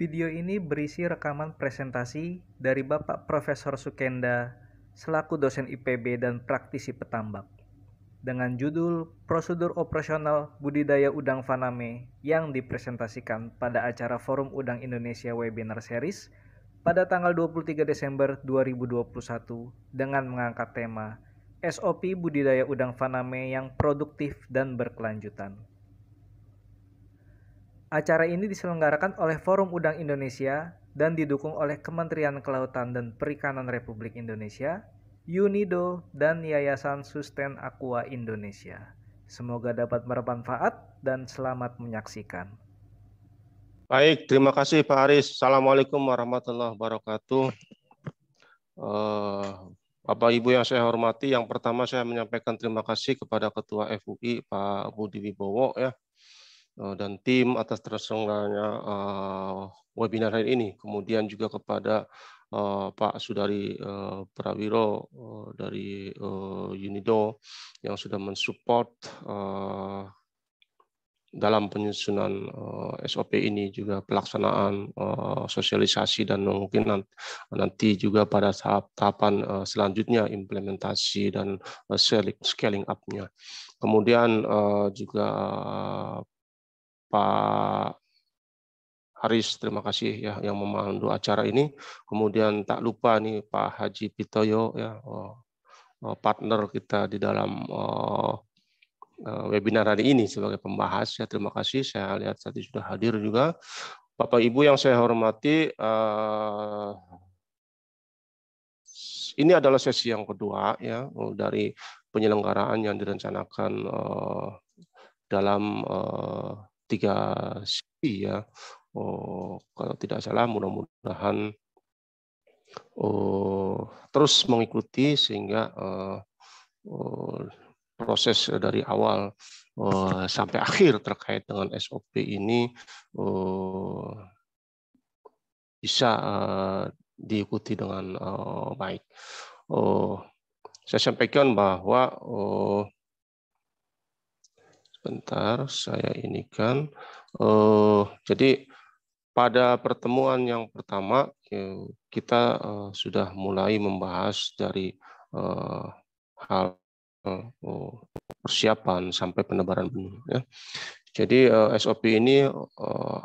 Video ini berisi rekaman presentasi dari Bapak Profesor Sukenda selaku dosen IPB dan praktisi petambak dengan judul Prosedur Operasional Budidaya Udang Faname yang dipresentasikan pada acara Forum Udang Indonesia Webinar Series pada tanggal 23 Desember 2021 dengan mengangkat tema SOP Budidaya Udang Faname yang Produktif dan Berkelanjutan. Acara ini diselenggarakan oleh Forum Udang Indonesia dan didukung oleh Kementerian Kelautan dan Perikanan Republik Indonesia, UNIDO, dan Yayasan Susten Aqua Indonesia. Semoga dapat bermanfaat dan selamat menyaksikan. Baik, terima kasih Pak Aris. Assalamualaikum warahmatullahi wabarakatuh. Uh, Bapak Ibu yang saya hormati, yang pertama saya menyampaikan terima kasih kepada Ketua FUI Pak Budi Wibowo ya Eh, dan tim atas terselenggaranya eh, webinar hari ini. Kemudian juga kepada eh, Pak Sudari uh, Prawiro dari Unido yang sudah mensupport dalam penyusunan SOP ini juga pelaksanaan sosialisasi dan mungkin nanti juga pada tahap tahapan selanjutnya implementasi dan scaling up-nya. Kemudian juga Pak Haris, terima kasih ya yang memandu acara ini. Kemudian tak lupa nih Pak Haji Pitoyo ya oh, oh, partner kita di dalam oh, eh, webinar hari ini sebagai pembahas ya terima kasih saya lihat tadi sudah hadir juga Bapak Ibu yang saya hormati eh, ini adalah sesi yang kedua ya dari penyelenggaraan yang direncanakan eh, dalam tiga sisi ya. Oh, kalau tidak salah mudah-mudahan oh, terus mengikuti sehingga oh, oh, proses dari awal oh, sampai akhir terkait dengan SOP ini oh, bisa uh, diikuti dengan uh, baik. Oh, saya sampaikan bahwa oh, Sebentar, saya ini kan. Uh, eh, jadi pada pertemuan yang pertama ya, kita eh, sudah mulai membahas dari eh, hal persiapan sampai penebaran benih. Ya. Jadi SOP ini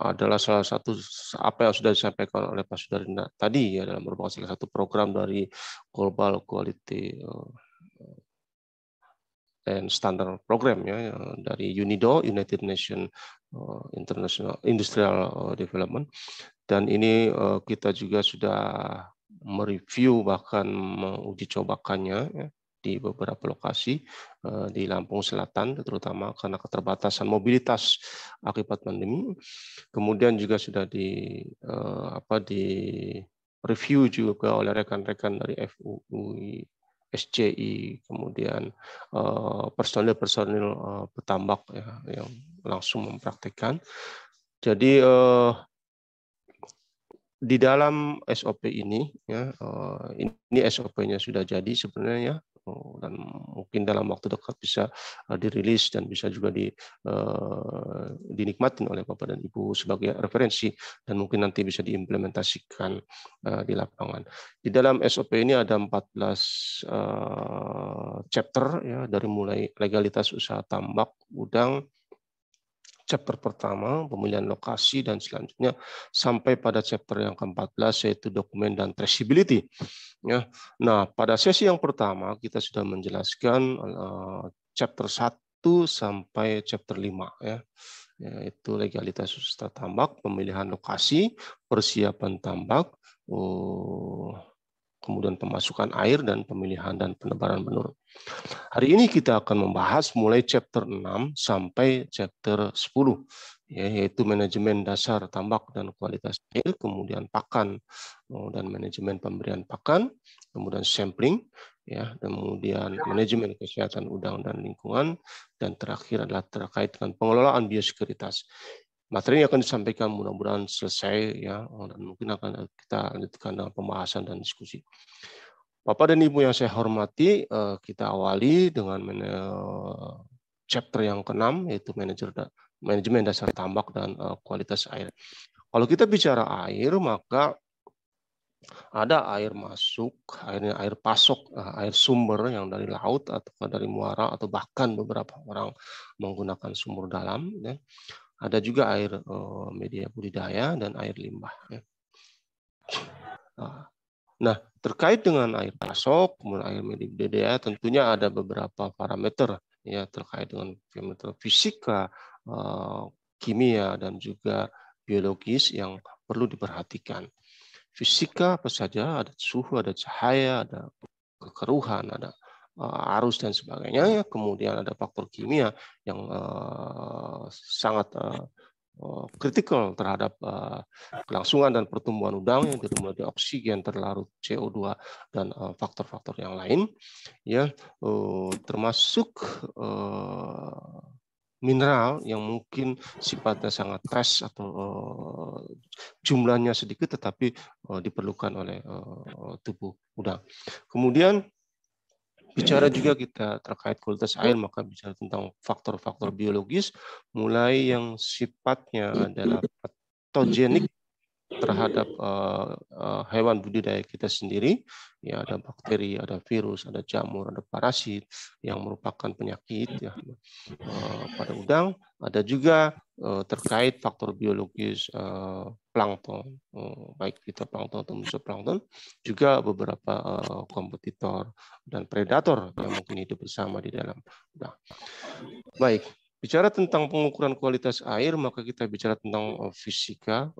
adalah salah satu apa yang sudah disampaikan oleh Pak Sudarina tadi ya dalam merupakan salah satu program dari Global Quality and Standard Program ya dari UNIDO United Nation uh, International Industrial uh, Development dan ini uh, kita juga sudah mereview bahkan menguji cobakannya ya, di beberapa lokasi di Lampung Selatan terutama karena keterbatasan mobilitas akibat pandemi kemudian juga sudah di apa di review juga oleh rekan-rekan dari FUI SCI, kemudian eh, personil-personil petambak eh, ya, yang langsung mempraktikkan. Jadi eh, di dalam SOP ini, ya, ini SOP-nya sudah jadi sebenarnya Oh, dan mungkin dalam waktu dekat bisa eh, dirilis dan bisa juga di, eh, dinikmatin oleh Bapak dan Ibu sebagai referensi dan mungkin nanti bisa diimplementasikan eh, di lapangan. Di dalam SOP ini ada 14 chapter ya dari mulai legalitas usaha tambak, udang, chapter pertama, pemilihan lokasi, dan selanjutnya sampai pada chapter yang ke-14, yaitu dokumen dan traceability. Ya. Nah, pada sesi yang pertama, kita sudah menjelaskan eh, chapter 1 sampai chapter 5. Ya yaitu legalitas usaha tambak, pemilihan lokasi, persiapan tambak, oh, kemudian pemasukan air dan pemilihan dan penebaran benur. Hari ini kita akan membahas mulai chapter 6 sampai chapter 10 ya, yaitu manajemen dasar tambak dan kualitas air, kemudian pakan oh, dan manajemen pemberian pakan, kemudian sampling ya, kemudian manajemen kesehatan udang dan lingkungan dan terakhir adalah terkait dengan pengelolaan biosekuritas materi yang akan disampaikan mudah-mudahan selesai ya oh, dan mungkin akan kita lanjutkan dengan pembahasan dan diskusi. Bapak dan Ibu yang saya hormati, eh, kita awali dengan chapter yang keenam yaitu manajer manajemen dasar tambak dan eh, kualitas air. Kalau kita bicara air, maka ada air masuk, airnya air pasok, eh, air sumber yang dari laut atau dari muara atau bahkan beberapa orang menggunakan sumur dalam. Ya. Ada juga air eh, media budidaya dan air limbah. Ya. Nah, nah, terkait dengan air pasok, kemudian air media budidaya, tentunya ada beberapa parameter ya terkait dengan parameter fisika, eh, kimia, dan juga biologis yang perlu diperhatikan. Fisika apa saja, ada suhu, ada cahaya, ada kekeruhan, ada Eh, arus dan sebagainya ya kemudian ada faktor kimia yang eh, sangat eh, kritikal terhadap kelangsungan dan pertumbuhan udang yang dimulai oksigen terlarut CO2 dan faktor-faktor yang lain ya termasuk mineral yang mungkin sifatnya sangat trace atau jumlahnya sedikit tetapi diperlukan oleh tubuh udang. Kemudian Bicara iya. juga kita terkait kualitas air, maka bicara tentang faktor-faktor iya. biologis, mulai yang sifatnya adalah patogenik terhadap uh, uh, hewan budidaya kita sendiri ya ada bakteri ada virus ada jamur ada parasit yang merupakan penyakit ya uh, pada udang ada juga Eh, terkait faktor biologis eh, plankton, eh, baik kita plankton atau plankton juga beberapa kompetitor dan predator yang mungkin hidup bersama di dalam nah, Baik, bicara tentang pengukuran kualitas air, maka kita bicara tentang fisika,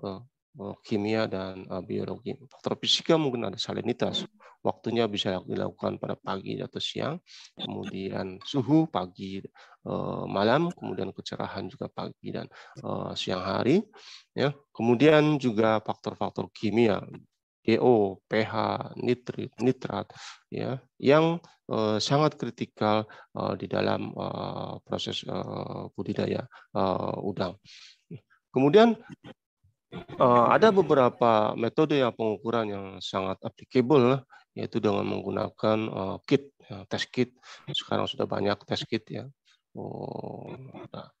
Eh, kimia dan eh, biologi. Faktor fisika mungkin ada salinitas. Waktunya bisa dilakukan pada pagi atau siang, kemudian suhu pagi eh, malam, kemudian kecerahan juga pagi dan siang hari. Ya, kemudian juga faktor-faktor kimia, DO, pH, nitrit, nitrat, ya, yang eh, sangat kritikal eh, di dalam eh, proses eh, budidaya eh, udang. Kemudian Uh, ada beberapa metode yang pengukuran yang sangat applicable yaitu dengan menggunakan uh, kit, ya, test kit. Sekarang sudah banyak test kit ya. Oh, ada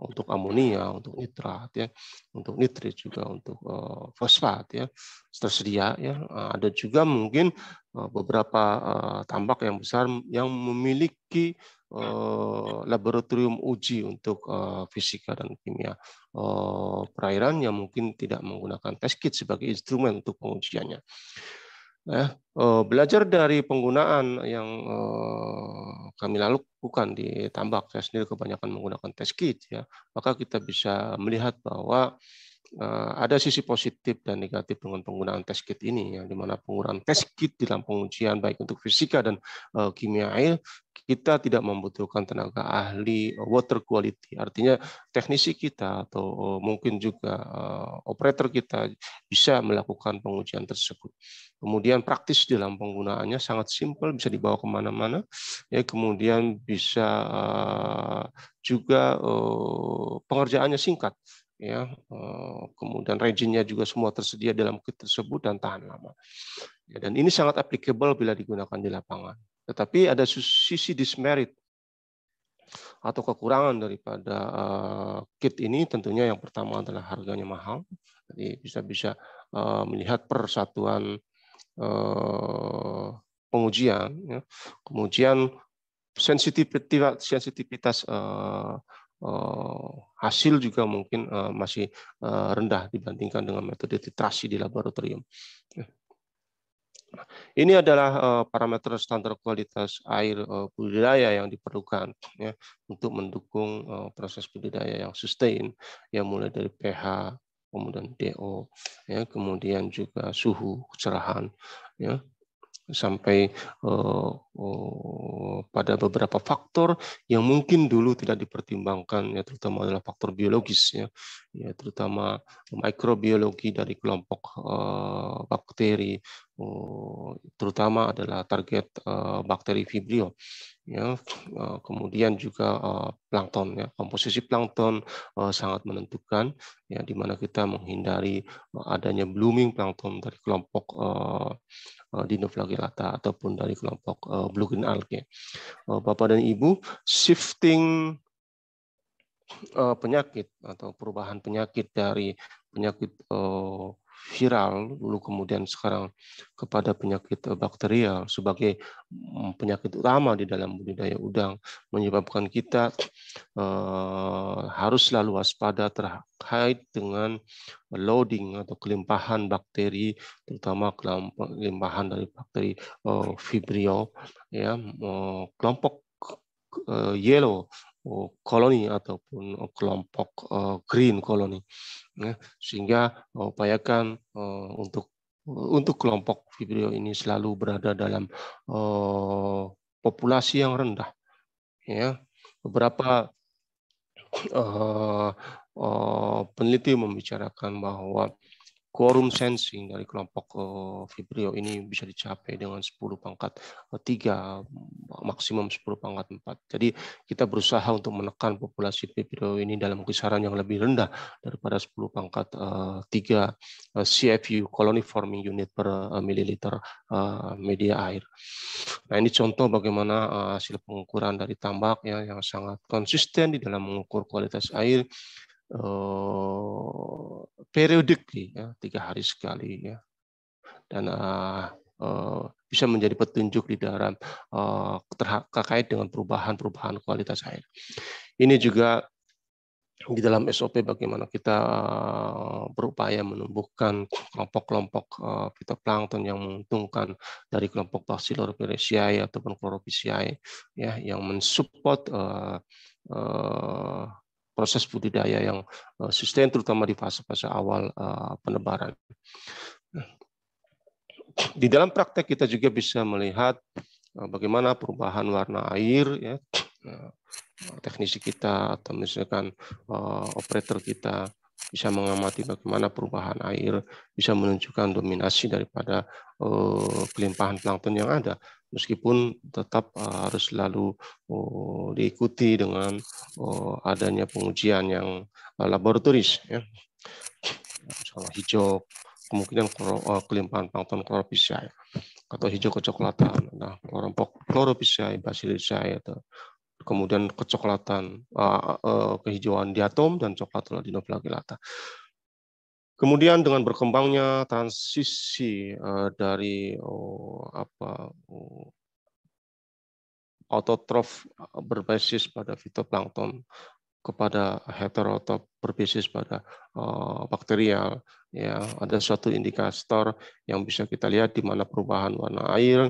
untuk amonia, untuk nitrat ya, untuk nitrit juga untuk uh, fosfat ya tersedia ya. ada juga mungkin uh, beberapa uh, tambak yang besar yang memiliki Hmm. Eh, laboratorium uji untuk eh, fisika dan kimia eh, perairan yang mungkin tidak menggunakan test kit sebagai instrumen untuk pengujiannya. Nah, belajar dari penggunaan yang kami lakukan di tambak saya sendiri kebanyakan menggunakan test kit ya, maka kita bisa melihat bahwa Eh, ada sisi positif dan negatif dengan penggunaan test kit ini, di mana penggunaan test kit di dalam pengujian baik untuk fisika dan uh, kimia air, kita tidak membutuhkan tenaga ahli water quality. Artinya teknisi kita atau eh, mungkin juga uh, operator kita bisa melakukan pengujian tersebut. Kemudian praktis di dalam penggunaannya sangat simpel, bisa dibawa kemana-mana. Ya, kemudian bisa uh, juga pengerjaannya singkat ya eh, kemudian rejinnya juga semua tersedia dalam kit tersebut dan tahan lama ya, dan ini sangat applicable bila digunakan di lapangan tetapi ada sisi dismerit atau kekurangan daripada eh, kit ini tentunya yang pertama adalah harganya mahal jadi bisa bisa eh, melihat persatuan pengujian ya. kemudian sensitivitas Eh, hasil juga mungkin eh, masih eh, rendah dibandingkan dengan metode titrasi di laboratorium. Nah, ini adalah parameter standar kualitas air budidaya yang diperlukan ya, untuk mendukung proses budidaya yang sustain, yang mulai dari pH, kemudian DO, ya, kemudian juga suhu, cerahan, ya, sampai uh, uh, pada beberapa faktor yang mungkin dulu tidak dipertimbangkan ya terutama adalah faktor biologis ya ya terutama mikrobiologi dari kelompok uh, bakteri Oh, terutama adalah target uh, bakteri Vibrio ya uh, kemudian juga uh, plankton ya komposisi plankton uh, sangat menentukan ya di mana kita menghindari adanya blooming plankton dari kelompok uh, dinoflagellata ataupun dari kelompok uh, blue green algae. Ya. Bapak dan Ibu, shifting penyakit atau perubahan penyakit dari penyakit viral lalu kemudian sekarang kepada penyakit eh, bakterial sebagai mm, penyakit utama di dalam budidaya udang menyebabkan kita eh, harus selalu waspada terkait dengan loading atau kelimpahan bakteri terutama kelimpahan dari bakteri eh, Vibrio ya eh, kelompok eh, yellow koloni oh, ataupun oh, kelompok eh, green koloni Ya, sehingga eh, upayakan eh, untuk untuk kelompok vibrio ini selalu berada dalam eh, populasi yang rendah ya beberapa peneliti membicarakan bahwa quorum sensing dari kelompok uh, Vibrio ini bisa dicapai dengan 10 pangkat 3, eh, eh, maksimum 10 pangkat 4. Jadi kita berusaha untuk menekan populasi Vibrio ini dalam kisaran yang lebih rendah daripada 10 pangkat 3 CFU, Colony Forming Unit per mililiter media air. Nah ini contoh bagaimana uh, hasil pengukuran dari tambak ya yang sangat konsisten di dalam mengukur kualitas air Eh, periodik ya, tiga hari sekali ya dan uh, uh, bisa menjadi petunjuk di dalam uh, terkait dengan perubahan-perubahan kualitas air. Ini juga di dalam SOP bagaimana kita berupaya menumbuhkan kelompok-kelompok fitoplankton yang menguntungkan dari kelompok Bacillorhinaceae ataupun Chlorophyceae ya yang mensupport uh, uh, proses budidaya yang eh, sustain terutama di fase-fase awal eh, penebaran. Di dalam praktek kita juga bisa melihat eh, bagaimana perubahan warna air ya teknisi kita atau misalkan operator kita bisa mengamati bagaimana perubahan air bisa menunjukkan dominasi daripada kelimpahan plankton yang ada meskipun tetap eh, harus selalu oh, diikuti dengan oh, adanya pengujian yang eh, laboratoris ya misalnya hijau kemungkinan eh, kelimpahan plankton kloropisai atau hijau kecoklatan nah kelompok kloropisai basilisai atau kemudian kecoklatan kehijauan diatom dan coklat ladinoflagellata Kemudian dengan berkembangnya transisi eh, dari oh, apa oh, autotrof eh, berbasis pada fitoplankton kepada heterotrof berbasis pada uh, bakterial ya ada suatu indikator yang bisa kita lihat di mana perubahan warna air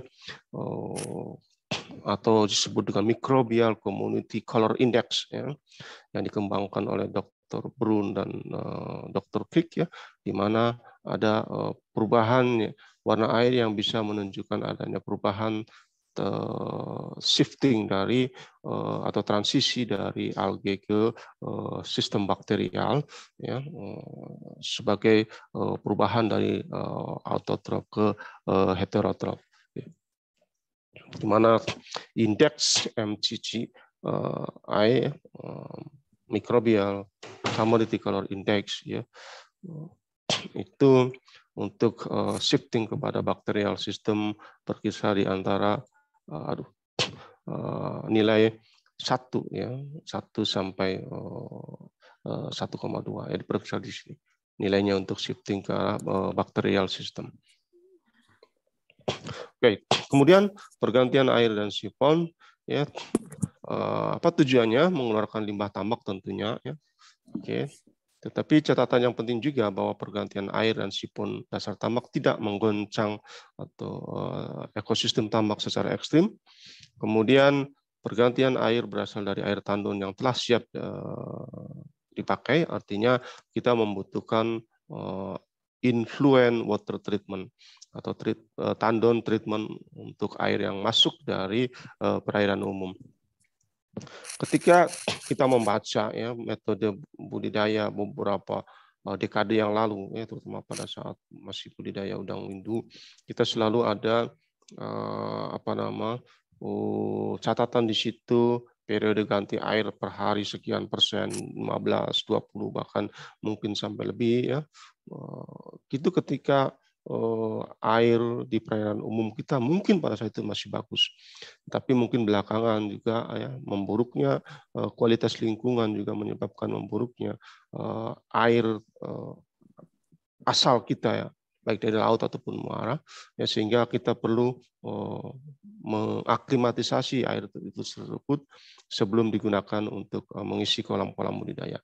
oh, atau disebut dengan microbial community color index ya yang dikembangkan oleh Dr. Dr. Brun dan uh, eh, Dr. Crick ya, di mana ada eh, perubahan ya, warna air yang bisa menunjukkan adanya perubahan eh, shifting dari atau transisi dari algae ke sistem bakterial ya sebagai perubahan dari uh, ke uh, di mana indeks MCG uh, mikrobial, commodity color index ya. Itu untuk uh, shifting kepada bakterial sistem berkisar di antara uh, aduh uh, nilai satu ya, satu sampai satu koma dua ya berkisar di sini nilainya untuk shifting ke arah bakterial sistem Oke, okay. kemudian pergantian air dan sifon ya Eh, apa tujuannya mengeluarkan limbah tambak tentunya ya. Oke. Tetapi catatan yang penting juga bahwa pergantian air dan sipon dasar tambak tidak menggoncang atau eh, ekosistem tambak secara ekstrim. Kemudian pergantian air berasal dari air tandon yang telah siap eh, dipakai, artinya kita membutuhkan influent water treatment atau treat, tandon treatment untuk air yang masuk dari perairan umum. Ketika kita membaca ya metode budidaya beberapa eh, dekade yang lalu ya terutama pada saat masih budidaya udang windu, kita selalu ada uh, apa nama uh, catatan di situ periode ganti air per hari sekian persen, 15, 20 bahkan mungkin sampai lebih ya. Eh, Itu ketika Eh, air di perairan umum kita mungkin pada saat itu masih bagus, tapi mungkin belakangan juga ya, memburuknya eh, kualitas lingkungan juga menyebabkan memburuknya eh, air asal kita ya baik dari laut ataupun muara ya sehingga kita perlu uh, mengaklimatisasi air itu tersebut sebelum digunakan untuk uh, mengisi kolam-kolam budidaya.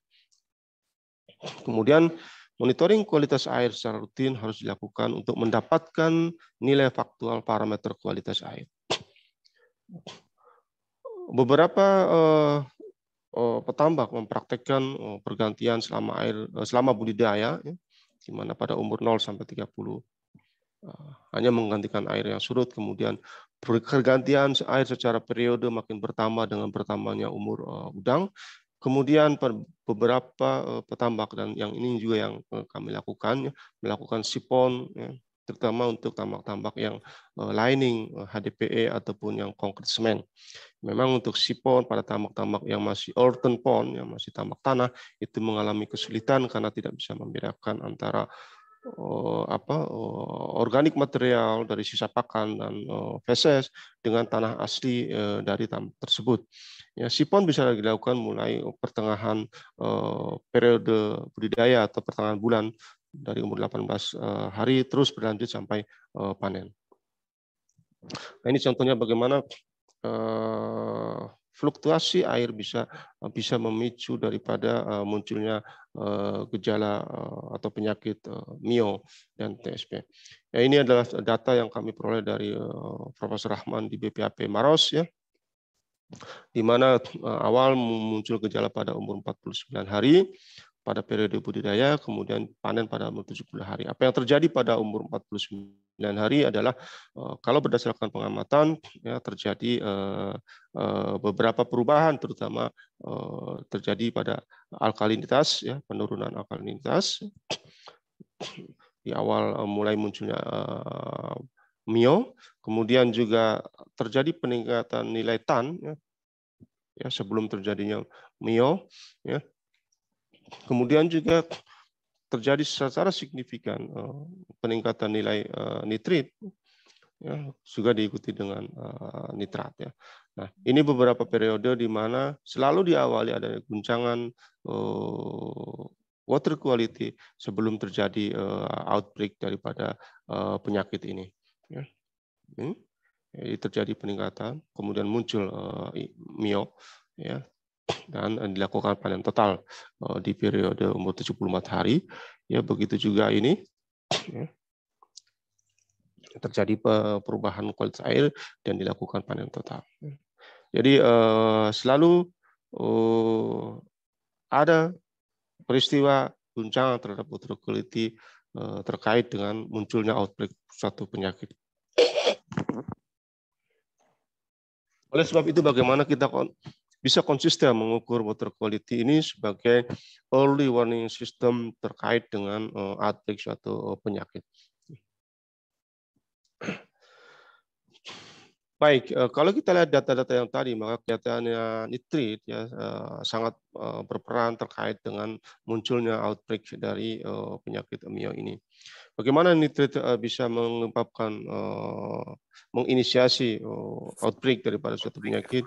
Kemudian Monitoring kualitas air secara rutin harus dilakukan untuk mendapatkan nilai faktual parameter kualitas air. Beberapa uh, uh, petambak mempraktekkan uh, pergantian selama air selama budidaya, ya, di mana pada umur 0 sampai 30 hanya menggantikan air yang surut, kemudian pergantian air secara periode makin bertambah dengan bertambahnya umur udang Kemudian beberapa eh, petambak dan yang ini juga yang eh, kami lakukan, ya. melakukan sipon, ya. terutama untuk tambak-tambak yang eh, lining HDPE ataupun yang konkrit semen. Memang untuk sipon pada tambak-tambak yang masih earthen pond, yang masih tambak tanah, itu mengalami kesulitan karena tidak bisa membedakan antara Eh, apa eh, organik material dari sisa pakan dan eh, feses dengan tanah asli dari tanah tersebut. Ya, sipon bisa dilakukan mulai pertengahan periode budidaya atau pertengahan bulan dari umur 18 hari terus berlanjut sampai panen. Nah, ini contohnya bagaimana fluktuasi air bisa eh, bisa memicu daripada eh, munculnya eh, gejala atau penyakit mio dan TSP. Ya, ini adalah data yang kami peroleh dari Profesor Rahman di BPAP Maros ya di mana awal muncul gejala pada umur 49 hari, pada periode budidaya, kemudian panen pada umur 70 hari. Apa yang terjadi pada umur 49 hari adalah eh, kalau berdasarkan pengamatan ya, terjadi eh, eh, beberapa perubahan, terutama terjadi pada alkalinitas, ya, penurunan alkalinitas di awal mulai munculnya mio, kemudian juga terjadi peningkatan nilai tan ya, ya sebelum terjadinya mio, ya Kemudian juga terjadi secara signifikan eh, peningkatan nilai eh, nitrit ya, juga diikuti dengan eh, nitrat ya. Nah, ini beberapa periode di mana selalu diawali ada guncangan uh, water quality sebelum terjadi uh, outbreak daripada uh, penyakit ini. Ya. Ini, hmm? jadi terjadi peningkatan, kemudian muncul uh, mio. Ya, dan dilakukan panen total eh, di periode umur 74 hari. Ya, begitu juga ini ya, terjadi perubahan kualitas air dan dilakukan panen total. Jadi eh, selalu eh, ada peristiwa guncangan terhadap water quality terkait dengan munculnya outbreak suatu penyakit. Oleh sebab itu bagaimana kita bisa konsisten mengukur water quality ini sebagai early warning system terkait dengan uh, outbreak suatu eh, penyakit. Baik, eh, kalau kita lihat data-data yang tadi, maka kelihatannya nitrit ya, ya sangat berperan terkait dengan munculnya outbreak dari penyakit amio ini. Bagaimana nitrit eh, bisa menyebabkan eh, menginisiasi eh, outbreak daripada suatu penyakit?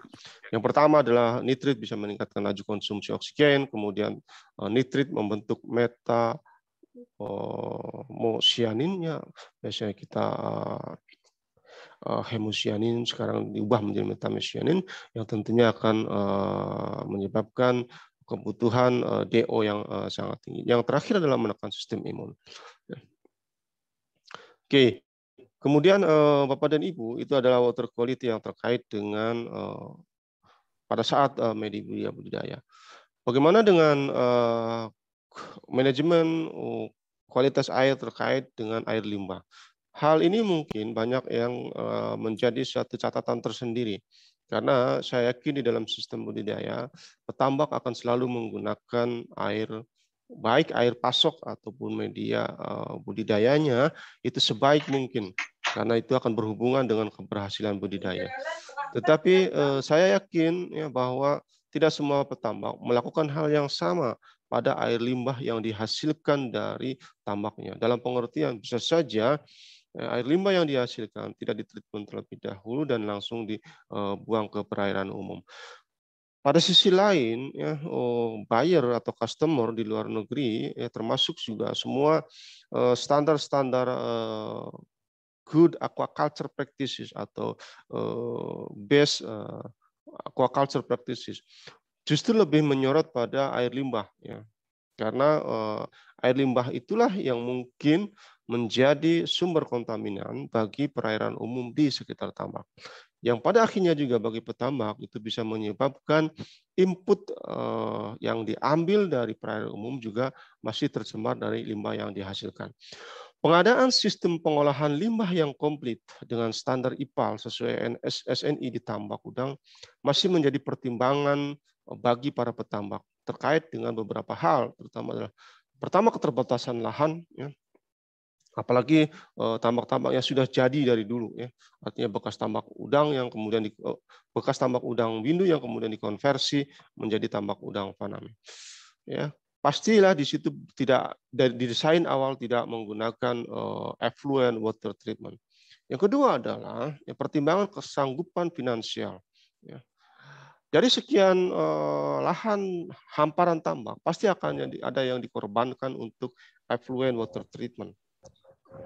Yang pertama adalah nitrit bisa meningkatkan laju konsumsi oksigen, kemudian nitrit membentuk meta mosianinnya biasanya kita hemosianin sekarang diubah menjadi metamosianin yang tentunya akan menyebabkan kebutuhan DO yang sangat tinggi. Yang terakhir adalah menekan sistem imun. Oke. Kemudian eh, Bapak dan Ibu itu adalah water quality yang terkait dengan eh, pada saat eh, media budidaya. Bagaimana dengan eh, manajemen oh, kualitas air terkait dengan air limbah? Hal ini mungkin banyak yang eh, menjadi satu catatan tersendiri karena saya yakin di dalam sistem budidaya petambak akan selalu menggunakan air baik air pasok ataupun media eh, budidayanya itu sebaik mungkin karena itu akan berhubungan dengan keberhasilan budidaya. Tetapi eh, saya yakin ya bahwa tidak semua petambak melakukan hal yang sama pada air limbah yang dihasilkan dari tambaknya. Dalam pengertian bisa saja eh, air limbah yang dihasilkan tidak ditreatment terlebih dahulu dan langsung dibuang ke perairan umum. Pada sisi lain, ya, oh, buyer atau customer di luar negeri, ya, termasuk juga semua eh, standar-standar eh, good aquaculture practices atau eh, best eh, aquaculture practices, justru lebih menyorot pada air limbah, ya, karena eh, air limbah itulah yang mungkin menjadi sumber kontaminan bagi perairan umum di sekitar tambak yang pada akhirnya juga bagi petambak itu bisa menyebabkan input eh, yang diambil dari perairan umum juga masih tercemar dari limbah yang dihasilkan. Pengadaan sistem pengolahan limbah yang komplit dengan standar IPAL sesuai SNI di tambak udang masih menjadi pertimbangan bagi para petambak terkait dengan beberapa hal, terutama adalah pertama keterbatasan lahan, ya apalagi eh, tambak-tambak yang sudah jadi dari dulu ya artinya bekas tambak udang yang kemudian di, eh, bekas tambak udang windu yang kemudian dikonversi menjadi tambak udang faname ya pastilah di situ tidak di desain awal tidak menggunakan eh, effluent water treatment yang kedua adalah ya, pertimbangan kesanggupan finansial ya dari sekian eh, lahan hamparan tambak pasti akan ada yang dikorbankan untuk effluent water treatment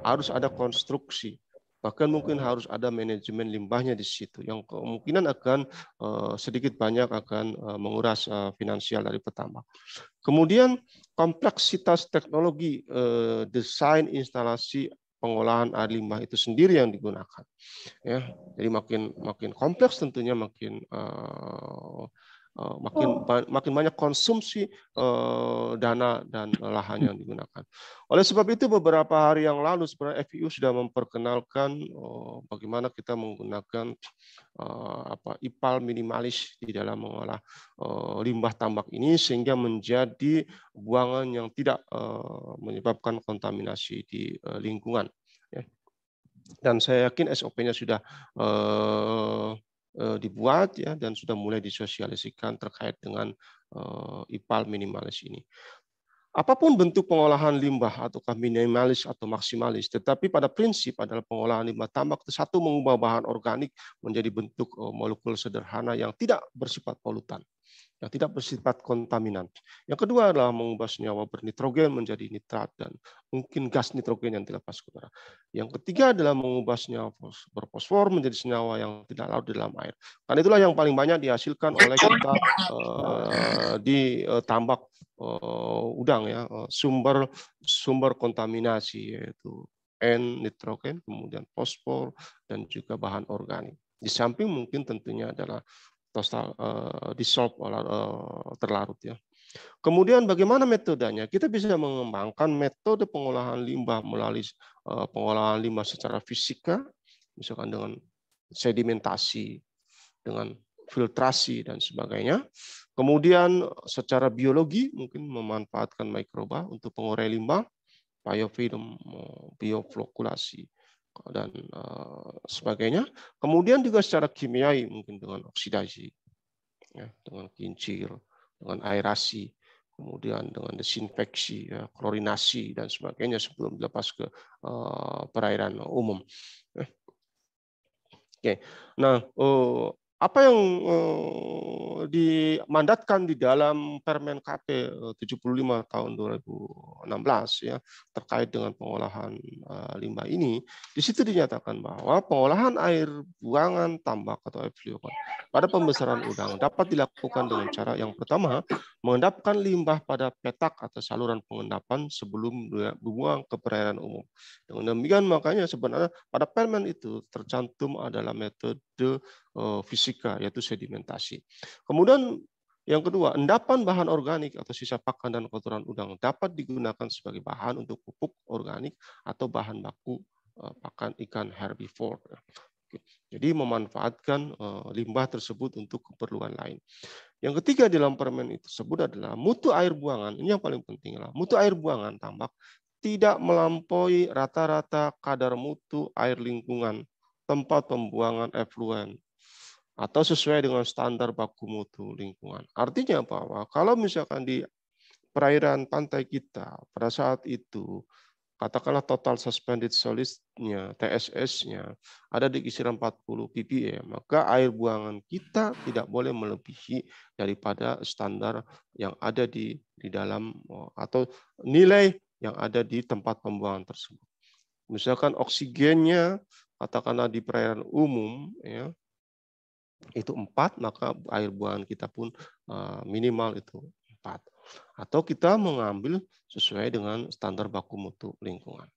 harus ada konstruksi bahkan mungkin harus ada manajemen limbahnya di situ yang kemungkinan akan eh, sedikit banyak akan eh, menguras eh, finansial dari pertama Kemudian kompleksitas teknologi desain instalasi pengolahan air limbah itu sendiri yang digunakan. Ya, jadi makin makin kompleks tentunya makin Eh, makin oh. makin banyak konsumsi eh, dana dan lahan yang digunakan. Oleh sebab itu beberapa hari yang lalu sebenarnya FPU sudah memperkenalkan eh, bagaimana kita menggunakan apa IPAL minimalis di dalam mengolah limbah tambak ini sehingga menjadi buangan yang tidak menyebabkan kontaminasi di lingkungan. Ya. Dan saya yakin SOP-nya sudah Eh, dibuat ya dan sudah mulai disosialisikan terkait dengan eh, IPAL minimalis ini. Apapun bentuk pengolahan limbah ataukah minimalis atau maksimalis, tetapi pada prinsip adalah pengolahan limbah tambak satu mengubah bahan organik menjadi bentuk eh, molekul sederhana yang tidak bersifat polutan yang tidak bersifat kontaminan. Yang kedua adalah mengubah senyawa bernitrogen menjadi nitrat dan mungkin gas nitrogen yang dilepas ke udara. Yang ketiga adalah mengubah senyawa berfosfor menjadi senyawa yang tidak larut di dalam air. Karena itulah yang paling banyak dihasilkan oleh kita uh, di uh, tambak uh, udang ya, sumber sumber kontaminasi yaitu N nitrogen, kemudian fosfor dan juga bahan organik. Di samping mungkin tentunya adalah Total uh, eh, dissolve uh, terlarut ya. Kemudian bagaimana metodenya? Kita bisa mengembangkan metode pengolahan limbah melalui uh, pengolahan limbah secara fisika, misalkan dengan sedimentasi, dengan filtrasi dan sebagainya. Kemudian secara biologi mungkin memanfaatkan mikroba untuk pengurai limbah, biofilm, bioflokulasi dan eh, sebagainya. Kemudian juga secara kimiai mungkin dengan oksidasi, ya, dengan kincir, dengan aerasi, kemudian dengan desinfeksi, klorinasi ya, dan sebagainya sebelum dilepas ke eh, perairan umum. Ya. Oke, nah eh, apa yang eh, dimandatkan di dalam Permen KP eh, 75 tahun 2016 ya terkait dengan pengolahan eh, limbah ini di situ dinyatakan bahwa pengolahan air buangan tambak atau effluent pada pembesaran udang dapat dilakukan dengan cara yang pertama mengendapkan limbah pada petak atau saluran pengendapan sebelum dibuang ke perairan umum. Dengan demikian makanya sebenarnya pada permen itu tercantum adalah metode Eh, fisika yaitu sedimentasi. Kemudian yang kedua, endapan bahan organik atau sisa pakan dan kotoran udang dapat digunakan sebagai bahan untuk pupuk organik atau bahan baku eh, pakan ikan herbivore. Jadi memanfaatkan eh, limbah tersebut untuk keperluan lain. Yang ketiga di dalam permen itu tersebut adalah mutu air buangan. Ini yang paling penting lah. Mutu air buangan tambak tidak melampaui rata-rata kadar mutu air lingkungan tempat pembuangan efluen atau sesuai dengan standar baku mutu lingkungan. Artinya bahwa kalau misalkan di perairan pantai kita pada saat itu katakanlah total suspended solidsnya TSS-nya ada di kisaran 40 ppm, maka air buangan kita tidak boleh melebihi daripada standar yang ada di di dalam atau nilai yang ada di tempat pembuangan tersebut. Misalkan oksigennya katakanlah di perairan umum ya itu empat maka air buangan kita pun eh, minimal itu empat atau kita mengambil sesuai dengan standar baku mutu lingkungan.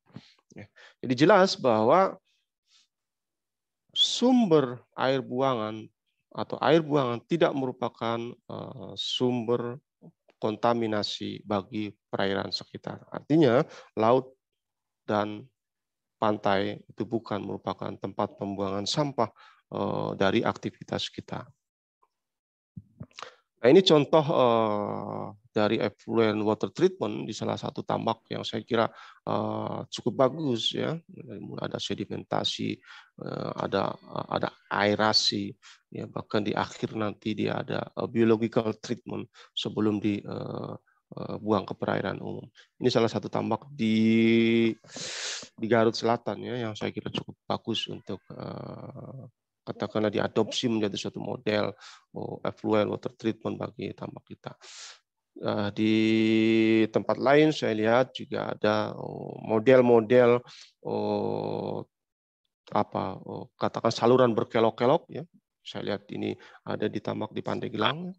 Ya. Jadi jelas bahwa sumber air buangan atau air buangan tidak merupakan eh, sumber kontaminasi bagi perairan sekitar. Artinya laut dan pantai itu bukan merupakan tempat pembuangan sampah Eh, dari aktivitas kita. Nah, ini contoh eh, dari effluent water treatment di salah satu tambak yang saya kira eh, cukup bagus ya. Ada sedimentasi, ada ada aerasi, ya bahkan di akhir nanti dia ada biological treatment sebelum dibuang ke perairan umum. Ini salah satu tambak di di Garut Selatan ya yang saya kira cukup bagus untuk katakanlah diadopsi menjadi suatu model oh, effluent water treatment bagi tambak kita. Eh, di tempat lain saya lihat juga ada oh, model-model oh, apa oh, katakan saluran berkelok-kelok ya. Saya lihat ini ada di tambak di Pantai Gelang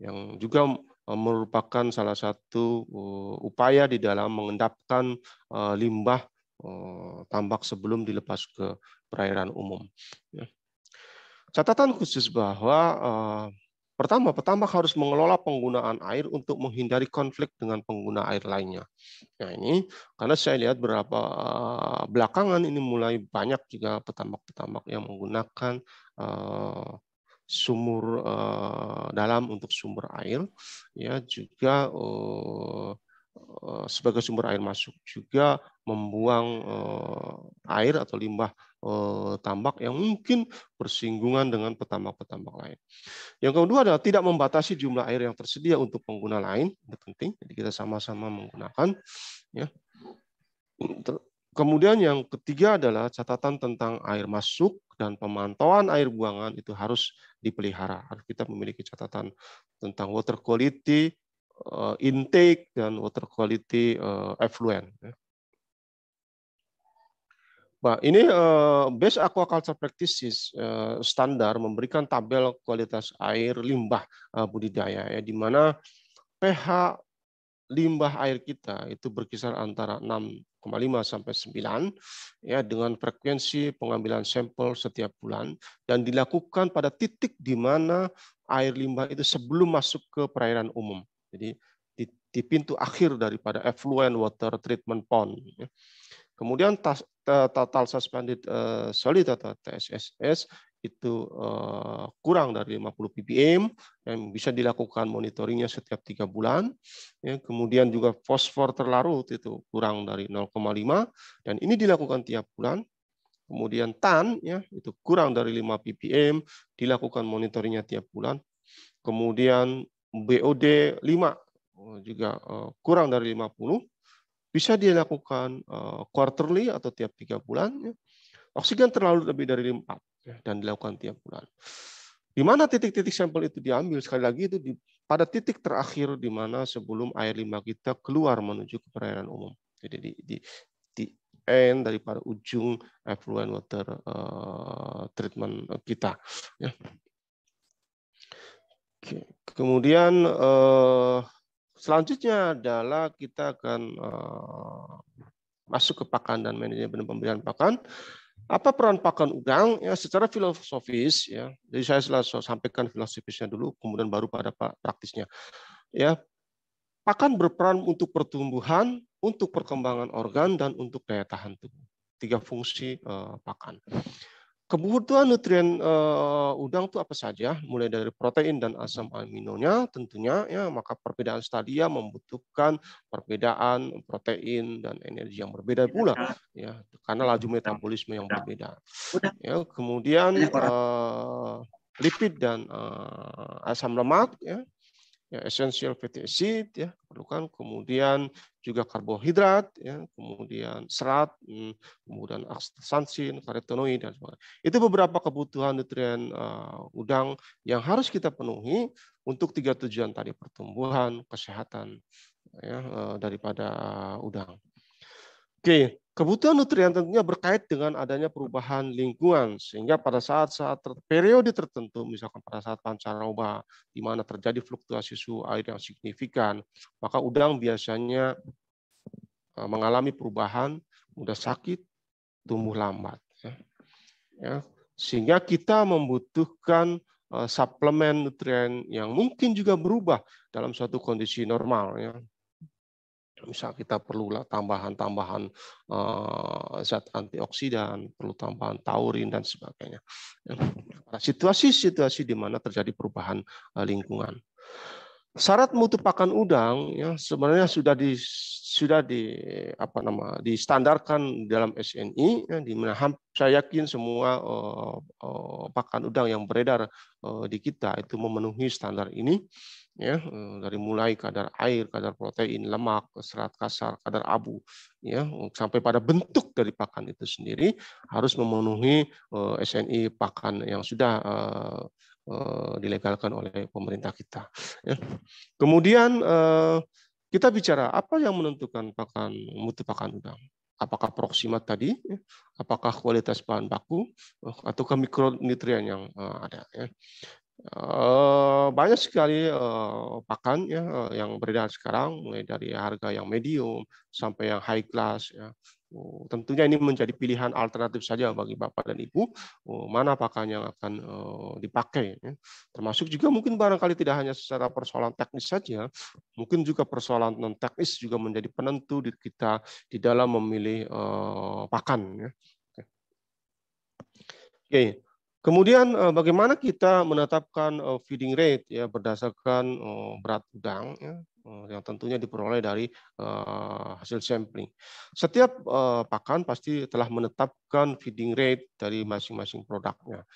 yang juga eh, merupakan salah satu oh, upaya di dalam mengendapkan eh, limbah tambak sebelum dilepas ke perairan umum. Ya. Catatan khusus bahwa uh, pertama, Pertamax harus mengelola penggunaan air untuk menghindari konflik dengan pengguna air lainnya. Nah ini karena saya lihat berapa eh, belakangan ini mulai banyak juga petambak-petambak yang menggunakan eh, sumur dalam untuk sumber air, ya juga sebagai sumber air masuk juga membuang air atau limbah Eh, tambak yang mungkin bersinggungan dengan petambak-petambak lain. Yang kedua adalah tidak membatasi jumlah air yang tersedia untuk pengguna lain, itu penting. Jadi kita sama-sama menggunakan ya. Kemudian yang ketiga adalah catatan tentang air masuk dan pemantauan air buangan itu harus dipelihara. Harus kita memiliki catatan tentang water quality eh, intake dan water quality eh, effluent. Ya. Nah, ini uh, eh, base aquaculture practices uh, eh, standar memberikan tabel kualitas air limbah uh, budidaya ya di mana pH limbah air kita itu berkisar antara 6,5 sampai 9 ya dengan frekuensi pengambilan sampel setiap bulan dan dilakukan pada titik di mana air limbah itu sebelum masuk ke perairan umum. Jadi di, di pintu akhir daripada effluent water treatment pond. Ya. Kemudian tas, total suspended eh, solid atau TSSS itu eh, kurang dari 50 ppm yang bisa dilakukan monitoringnya setiap tiga bulan. Ya, kemudian juga fosfor terlarut itu kurang dari 0,5 dan ini dilakukan tiap bulan. Kemudian tan ya itu kurang dari 5 ppm dilakukan monitoringnya tiap bulan. Kemudian BOD 5 juga eh, kurang dari 50 bisa dilakukan eh, quarterly atau tiap tiga bulan. Ya. Oksigen terlalu lebih dari 4 ya, dan dilakukan tiap bulan. Di mana titik-titik sampel itu diambil? Sekali lagi itu di, pada titik terakhir di mana sebelum air lima kita keluar menuju ke perairan umum. Jadi di, di, di end daripada ujung effluent water uh, treatment kita. Ya. Oke. Kemudian uh, Selanjutnya adalah kita akan eh, masuk ke pakan dan manajemen pemberian pakan. Apa peran pakan udang? Ya, secara filosofis, ya, jadi saya sudah sampaikan filosofisnya dulu, kemudian baru pada praktisnya. Ya, pakan berperan untuk pertumbuhan, untuk perkembangan organ, dan untuk daya tahan tubuh. Tiga fungsi uh, pakan. Kebutuhan nutrien uh, udang itu apa saja, mulai dari protein dan asam aminonya tentunya ya, maka perbedaan stadia membutuhkan perbedaan protein dan energi yang berbeda iya, pula ya, karena laju iya, metabolisme yang berbeda. Ya, kemudian uh, lipid dan uh, asam lemak ya ya, essential fatty acid ya perlukan kemudian juga karbohidrat ya kemudian serat hmm, kemudian astaxanthin karotenoid dan sebagainya itu beberapa kebutuhan nutrien uh, udang yang harus kita penuhi untuk tiga tujuan tadi pertumbuhan kesehatan ya uh, daripada eh, udang Oke, kebutuhan nutrien tentunya berkait dengan adanya perubahan lingkungan sehingga pada saat-saat ter periode tertentu misalkan pada saat pancaroba di mana terjadi fluktuasi suhu air yang signifikan, maka udang biasanya e, mengalami perubahan, mudah sakit, tumbuh lambat. Ya, ya sehingga kita membutuhkan e, suplemen nutrien yang mungkin juga berubah dalam suatu kondisi normal. Ya misal kita perlu tambahan-tambahan eh, zat antioksidan, perlu tambahan taurin dan sebagainya. Nah, situasi-situasi di mana terjadi perubahan eh, lingkungan. Syarat mutu pakan udang ya sebenarnya sudah di sudah di apa nama distandarkan dalam SNI ya, di mana saya yakin semua uh, uh, pakan udang yang beredar uh, di kita itu memenuhi standar ini ya eh, dari mulai kadar air, kadar protein, lemak, serat kasar, kadar abu ya sampai pada bentuk dari pakan itu sendiri harus memenuhi eh, SNI pakan yang sudah eh, dilegalkan oleh pemerintah kita. Ya. Kemudian kita bicara apa yang menentukan pakan mutu pakan udang? Apakah proksimat tadi? Ya? Apakah kualitas bahan baku? Ataukah mikronutrien yang ada? Ya? Eh, banyak sekali uh, pakan ya eh, yang beredar sekarang mulai dari harga yang medium sampai yang high class ya. Uh, tentunya ini menjadi pilihan alternatif saja bagi bapak dan ibu uh, mana pakan yang akan uh, dipakai ya. termasuk juga mungkin barangkali tidak hanya secara persoalan teknis saja mungkin juga persoalan non teknis juga menjadi penentu di kita di dalam memilih uh, pakan ya. Oke. Okay. Kemudian eh, bagaimana kita menetapkan eh, feeding rate ya berdasarkan eh, berat udang ya, yang tentunya diperoleh dari hasil sampling. Setiap pakan pasti telah menetapkan feeding rate dari masing-masing produknya.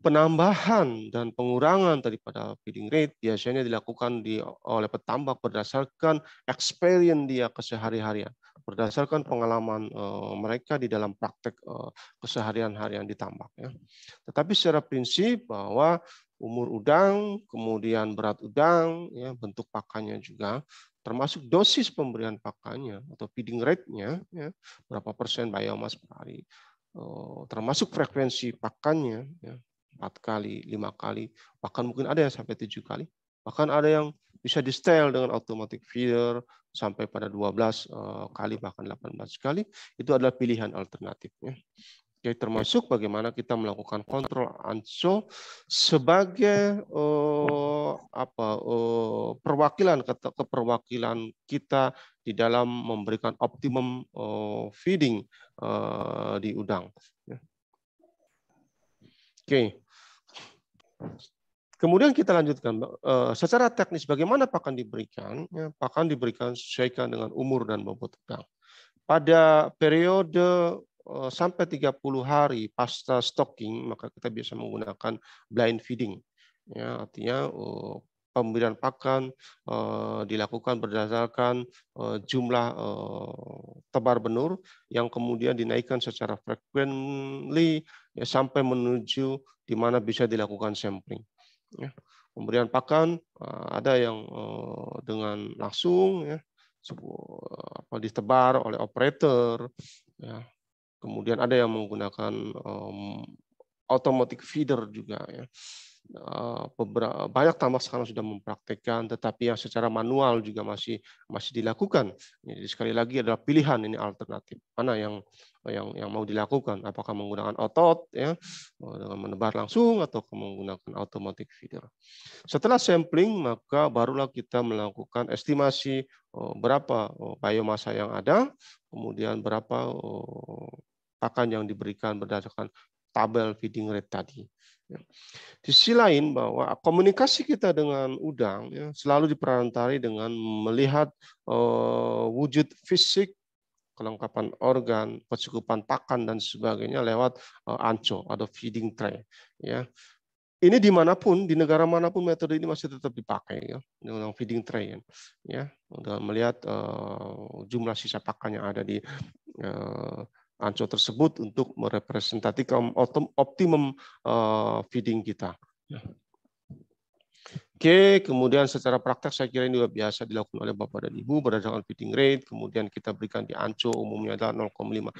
Penambahan dan pengurangan daripada feeding rate biasanya dilakukan di, oleh petambak berdasarkan experience dia kesehari-harian berdasarkan pengalaman eh, mereka di dalam praktek eh, keseharian-harian di tambak. Ya. Tetapi secara prinsip bahwa umur udang, kemudian berat udang, ya, bentuk pakannya juga, termasuk dosis pemberian pakannya atau feeding rate-nya, ya, berapa persen biomas per hari, uh, termasuk frekuensi pakannya, ya, 4 kali, lima kali, bahkan mungkin ada yang sampai tujuh kali, bahkan ada yang bisa di style dengan automatic feeder sampai pada 12 eh, kali bahkan 18 kali itu adalah pilihan alternatif ya. Oke, termasuk bagaimana kita melakukan kontrol ANSO sebagai uh, apa uh, perwakilan keperwakilan kita di dalam memberikan optimum uh, feeding uh, di udang. Ya. Oke. Okay. Kemudian kita lanjutkan eh, secara teknis bagaimana pakan diberikan. Ya, pakan diberikan sesuaikan dengan umur dan bobot udang. Pada periode eh, sampai 30 hari pasca stocking maka kita bisa menggunakan blind feeding. Ya, artinya eh, pemberian pakan dilakukan berdasarkan jumlah tebar benur yang kemudian dinaikkan secara frequently ya, sampai menuju di mana bisa dilakukan sampling ya. Pemberian pakan eh, ada yang eh, dengan langsung ya apa ditebar oleh operator ya. Kemudian ada yang menggunakan um, automatic feeder juga ya. Eh, banyak tambak sekarang sudah mempraktekkan, tetapi yang secara manual juga masih masih dilakukan. Jadi sekali lagi adalah pilihan ini alternatif mana yang yang yang mau dilakukan, apakah menggunakan otot ya eh, dengan menebar langsung atau menggunakan automatic feeder. Setelah sampling maka barulah kita melakukan estimasi eh, berapa biomasa yang ada, kemudian berapa pakan yang diberikan berdasarkan tabel feeding rate tadi. Ya. Di sisi lain bahwa komunikasi kita dengan udang ya, selalu diperantari dengan melihat uh, wujud fisik, kelengkapan organ, kecukupan pakan dan sebagainya lewat uh, anco atau feeding tray. Ya. Ini dimanapun di negara manapun metode ini masih tetap dipakai ya, dengan feeding tray ya, udah ya. melihat uh, jumlah sisa pakan yang ada di uh, anco tersebut untuk merepresentasikan optimum eh, feeding kita. Ya. Oke, kemudian secara praktek saya kira ini juga biasa dilakukan oleh Bapak dan Ibu berdasarkan feeding rate, kemudian kita berikan di anco umumnya adalah 0,5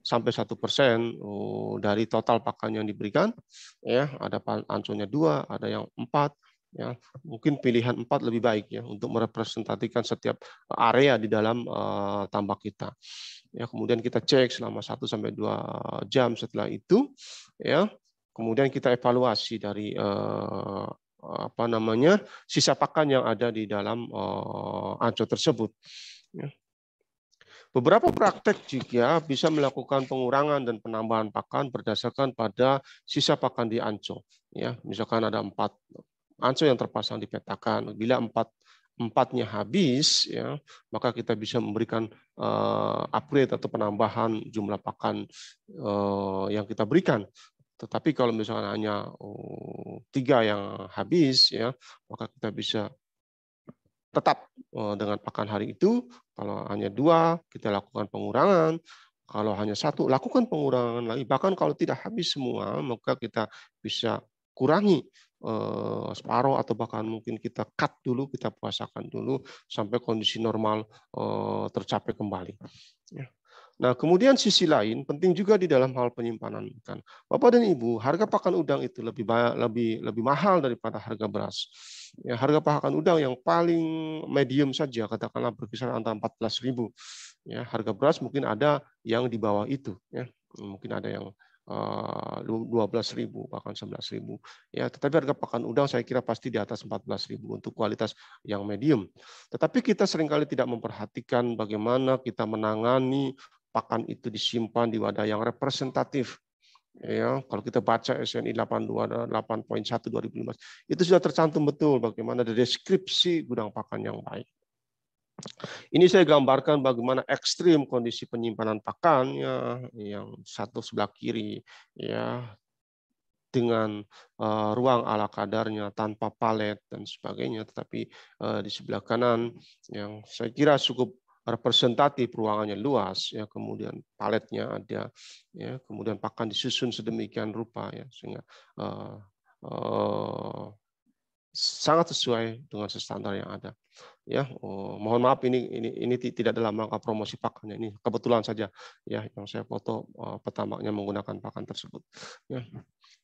sampai 1 persen oh, dari total pakan yang diberikan. Ya, ada anconya dua, ada yang empat, ya mungkin pilihan empat lebih baik ya untuk merepresentasikan setiap eh, area di dalam uh, tambak kita ya kemudian kita cek selama 1 sampai dua jam setelah itu ya kemudian kita evaluasi dari uh, apa namanya sisa pakan yang ada di dalam uh, anco tersebut ya. Beberapa praktek juga bisa melakukan pengurangan dan penambahan pakan berdasarkan pada sisa pakan di anco. Ya, misalkan ada empat ancol yang terpasang di petakan. Bila empat empatnya habis, ya, maka kita bisa memberikan uh, upgrade atau penambahan jumlah pakan uh, yang kita berikan. Tetapi kalau misalnya hanya uh, tiga yang habis, ya, maka kita bisa tetap uh, dengan pakan hari itu. Kalau hanya dua, kita lakukan pengurangan. Kalau hanya satu, lakukan pengurangan lagi. Bahkan kalau tidak habis semua, maka kita bisa kurangi eh, separuh atau bahkan mungkin kita cut dulu, kita puasakan dulu sampai kondisi normal eh, tercapai kembali. Ya. Nah, kemudian sisi lain penting juga di dalam hal penyimpanan ikan. Bapak dan Ibu, harga pakan udang itu lebih banyak, lebih lebih mahal daripada harga beras. Ya, harga pakan udang yang paling medium saja katakanlah berkisar antara 14.000. Ya, harga beras mungkin ada yang di bawah itu ya. Mungkin ada yang 12.000 eh, bahkan 11.000 ya tetapi harga pakan udang saya kira pasti di atas 14.000 untuk kualitas yang medium tetapi kita seringkali tidak memperhatikan bagaimana kita menangani pakan itu disimpan di wadah yang representatif ya kalau kita baca SNI 82 8.1 2015 itu sudah tercantum betul bagaimana deskripsi gudang pakan yang baik ini saya gambarkan bagaimana ekstrim kondisi penyimpanan pakannya yang satu sebelah kiri ya dengan uh, ruang ala kadarnya tanpa palet dan sebagainya tetapi uh, di sebelah kanan yang saya kira cukup representatif ruangannya luas ya kemudian paletnya ada ya kemudian pakan disusun sedemikian rupa ya sehingga uh, uh, sangat sesuai dengan standar yang ada ya oh, mohon maaf ini ini ini tidak dalam rangka promosi pakan ya, ini kebetulan saja ya yang saya foto uh, eh, petamaknya menggunakan pakan tersebut ya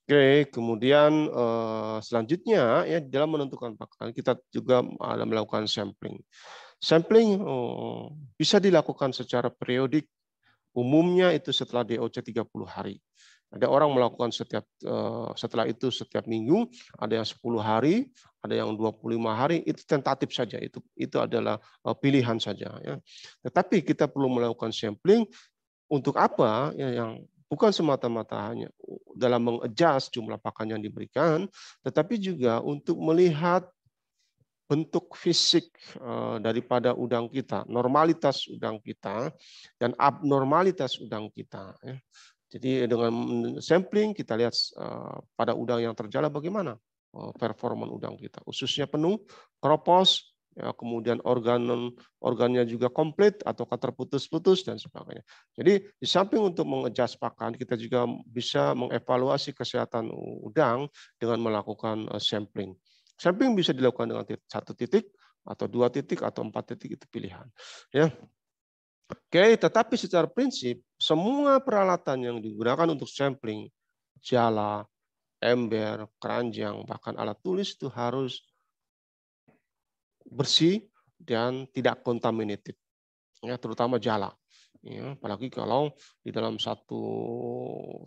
oke kemudian uh, selanjutnya ya dalam menentukan pakan kita juga ada melakukan sampling sampling oh, bisa dilakukan secara periodik umumnya itu setelah DOC 30 hari ada orang melakukan setiap eh, setelah itu setiap minggu, ada yang 10 hari, ada yang 25 hari, itu tentatif saja. Itu itu adalah eh, pilihan saja ya. Tetapi kita perlu melakukan sampling untuk apa ya, yang bukan semata-mata hanya dalam mengejas jumlah pakan yang diberikan, tetapi juga untuk melihat bentuk fisik eh, daripada udang kita, normalitas udang kita, dan abnormalitas udang kita. Ya. Jadi dengan sampling kita lihat eh, pada udang yang terjala bagaimana eh, performa udang kita. Ususnya penuh, kropos, ya, kemudian organ organnya juga komplit atau terputus-putus dan sebagainya. Jadi di samping untuk mengejas pakan, kita juga bisa mengevaluasi kesehatan udang dengan melakukan eh, sampling. Sampling bisa dilakukan dengan satu titik atau dua titik atau empat titik itu pilihan. Ya. Oke, tetapi secara prinsip semua peralatan yang digunakan untuk sampling, jala, ember, keranjang, bahkan alat tulis itu harus bersih dan tidak kontaminatif, ya, terutama jala. Ya, apalagi kalau di dalam satu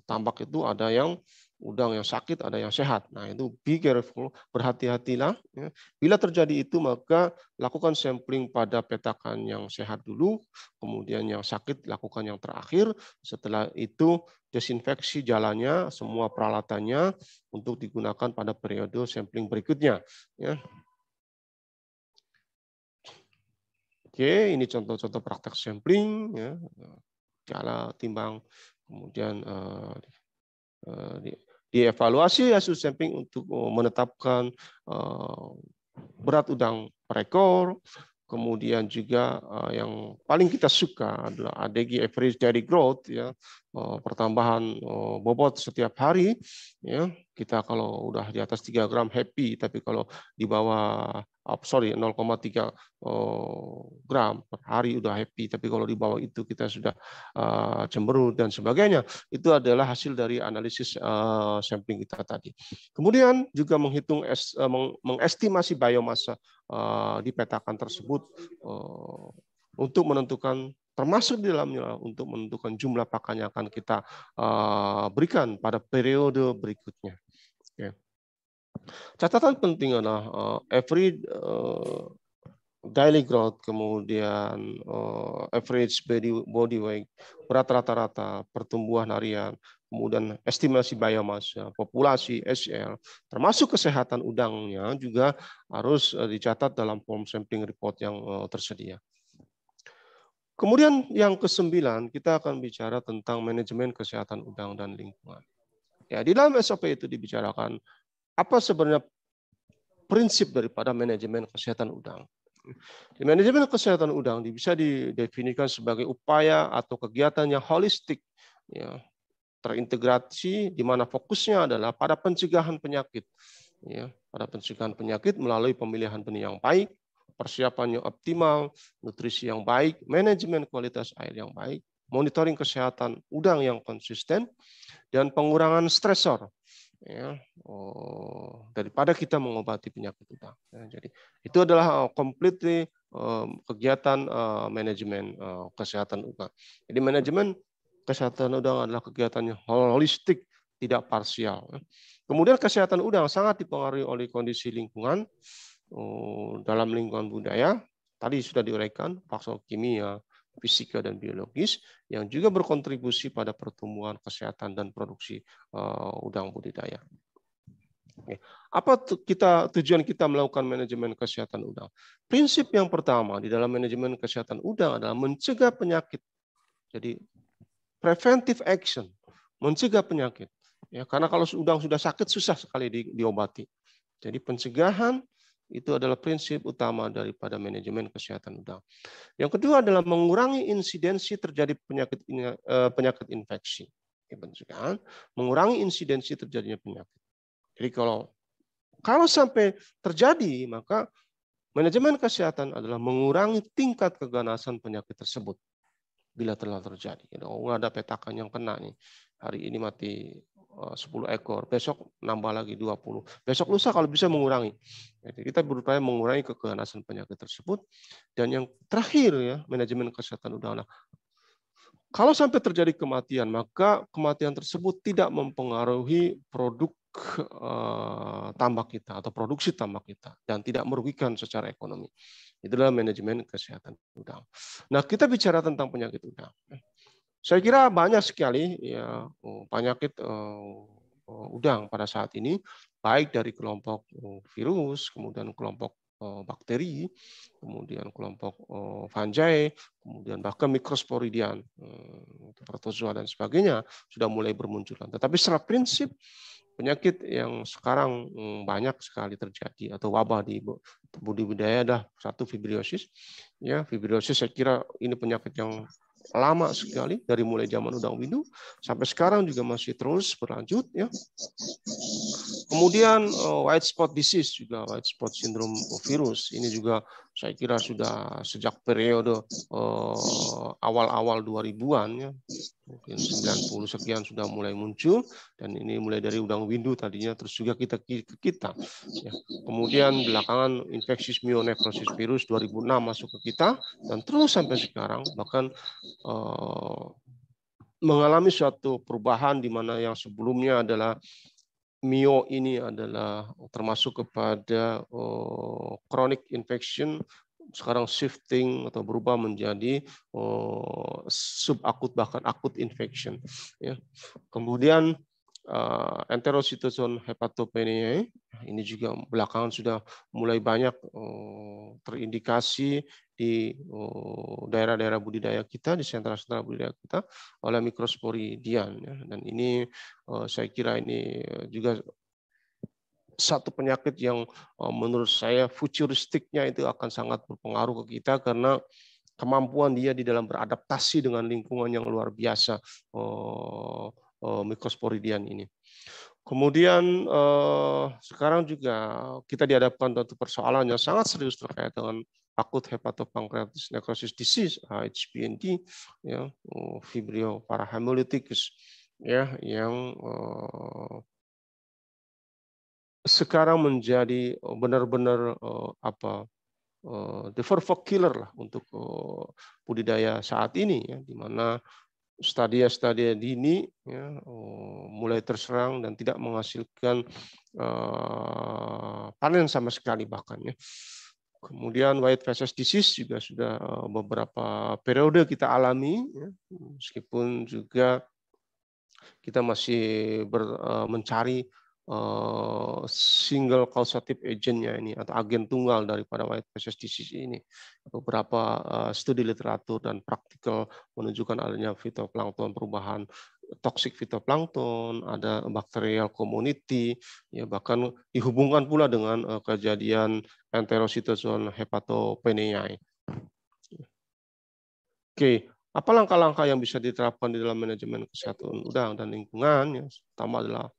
tambak itu ada yang udang yang sakit, ada yang sehat. Nah itu be careful, berhati-hatilah. Ya. Bila terjadi itu maka lakukan sampling pada petakan yang sehat dulu, kemudian yang sakit lakukan yang terakhir. Setelah itu desinfeksi jalannya, semua peralatannya untuk digunakan pada periode sampling berikutnya. Ya. Oke, ini contoh-contoh praktek sampling ya. Cara timbang kemudian uh, uh, dievaluasi hasil sampling untuk menetapkan uh, berat udang per ekor. Kemudian juga uh, yang paling kita suka adalah ADG average daily growth ya uh, pertambahan uh, bobot setiap hari ya kita kalau udah di atas 3 gram happy tapi kalau di bawah oh, sorry 0,3 eh, gram per hari udah happy tapi kalau di bawah itu kita sudah eh, cemberut dan sebagainya itu adalah hasil dari analisis eh, sampling kita tadi kemudian juga menghitung mengestimasi biomasa di petakan tersebut untuk menentukan termasuk di dalamnya untuk menentukan jumlah pakan yang akan kita berikan pada periode berikutnya. Okay. Ya. Catatan penting adalah uh, eh, every uh, eh, daily growth, kemudian uh, average body, body weight, berat rata-rata, pertumbuhan harian, kemudian estimasi biomassa populasi SL, termasuk kesehatan udangnya juga harus dicatat dalam form sampling report yang tersedia. Kemudian yang kesembilan, kita akan bicara tentang manajemen kesehatan udang dan lingkungan. Ya, di dalam SOP itu dibicarakan apa sebenarnya prinsip daripada manajemen kesehatan udang? Di manajemen kesehatan udang bisa didefinikan sebagai upaya atau kegiatan yang holistik, ya, terintegrasi di mana fokusnya adalah pada pencegahan penyakit, ya, pada pencegahan penyakit melalui pemilihan benih yang baik, persiapan yang optimal, nutrisi yang baik, manajemen kualitas air yang baik, monitoring kesehatan udang yang konsisten, dan pengurangan stresor ya oh, daripada kita mengobati penyakit kita ya, jadi itu adalah komplit eh, uh, eh, kegiatan uh, manajemen uh, kesehatan udang. jadi manajemen kesehatan udang adalah kegiatan yang holistik tidak parsial ya. kemudian kesehatan udang sangat dipengaruhi oleh kondisi lingkungan uh, dalam lingkungan budaya tadi sudah diuraikan faktor kimia fisika dan biologis yang juga berkontribusi pada pertumbuhan kesehatan dan produksi eh, udang budidaya. Apa kita tujuan kita melakukan manajemen kesehatan udang? Prinsip yang pertama di dalam manajemen kesehatan udang adalah mencegah penyakit. Jadi preventive action, mencegah penyakit. Ya, karena kalau udang sudah sakit susah sekali diobati. Jadi pencegahan itu adalah prinsip utama daripada manajemen kesehatan udang. Yang kedua adalah mengurangi insidensi terjadi penyakit eh, penyakit infeksi. Ya, kan? mengurangi insidensi terjadinya penyakit. Jadi kalau kalau sampai terjadi maka manajemen kesehatan adalah mengurangi tingkat keganasan penyakit tersebut bila telah terjadi. Gitu. Oh, ada petakan yang kena nih. Hari ini mati 10 eh, ekor, besok nambah lagi 20, besok lusa kalau bisa mengurangi. kita berupaya mengurangi keganasan penyakit tersebut. Dan yang terakhir ya, manajemen kesehatan udara. Nah, kalau sampai terjadi kematian, maka kematian tersebut tidak mempengaruhi produk eh, tambak kita atau produksi tambak kita dan tidak merugikan secara ekonomi. Itulah manajemen kesehatan udang. Nah, kita bicara tentang penyakit udang. Saya kira banyak sekali ya penyakit oh, eh, eh, udang pada saat ini, baik dari kelompok oh, virus, kemudian kelompok eh, bakteri, kemudian kelompok fungi, kemudian bahkan mikrosporidian, protozoa dan sebagainya sudah mulai bermunculan. Tetapi secara prinsip penyakit yang sekarang hmm, banyak sekali terjadi atau wabah di budidaya adalah satu fibrosis. Ya, fibrosis saya kira ini penyakit yang lama sekali dari mulai zaman Udang Windu sampai sekarang juga masih terus berlanjut ya. Kemudian eh, white spot disease juga white spot syndrome virus ini juga saya kira sudah sejak periode eh, awal-awal 2000-an ya. Mungkin 90 sekian sudah mulai muncul dan ini mulai dari udang windu tadinya terus juga kita ke kita ya. Kemudian belakangan infeksi mionefrosis virus 2006 masuk ke kita dan terus sampai sekarang bahkan eh, mengalami suatu perubahan di mana yang sebelumnya adalah Mio ini adalah termasuk kepada uh, chronic infection sekarang shifting atau berubah menjadi uh, subakut bahkan akut infection ya. Kemudian uh, eh, enterocitosol hepatopenia ini juga belakangan sudah mulai banyak uh, terindikasi di eh, daerah-daerah uh, budidaya kita di sentra-sentra budidaya kita oleh mikrosporidian ya. dan ini uh, saya kira ini juga satu penyakit yang uh, menurut saya futuristiknya itu akan sangat berpengaruh ke kita karena kemampuan dia di dalam beradaptasi dengan lingkungan yang luar biasa. Uh, Eh, mikrosporidian ini. Kemudian eh, sekarang juga kita dihadapkan tentu persoalan yang sangat serius terkait dengan akut hepatopankreatitis necrosis disease (HPND) ya, oh, fibrio parahemolyticus ya yang eh, sekarang menjadi benar-benar apa the killer lah untuk budidaya saat ini ya di mana stadia-stadia dini ya, oh, mulai terserang dan tidak menghasilkan uh, panen sama sekali bahkan ya. Kemudian white faces disease juga sudah eh, beberapa periode kita alami ya, meskipun juga kita masih ber, uh, mencari Eh, single causative agentnya ini atau agen tunggal daripada white precious disease ini. Beberapa eh, studi literatur dan praktikal menunjukkan adanya fitoplankton perubahan toxic fitoplankton, ada bakterial community, ya bahkan dihubungkan pula dengan eh, kejadian enterocitozoan hepatopenia. Oke, apa langkah-langkah yang bisa diterapkan di dalam manajemen kesehatan udang dan lingkungan? Yang pertama adalah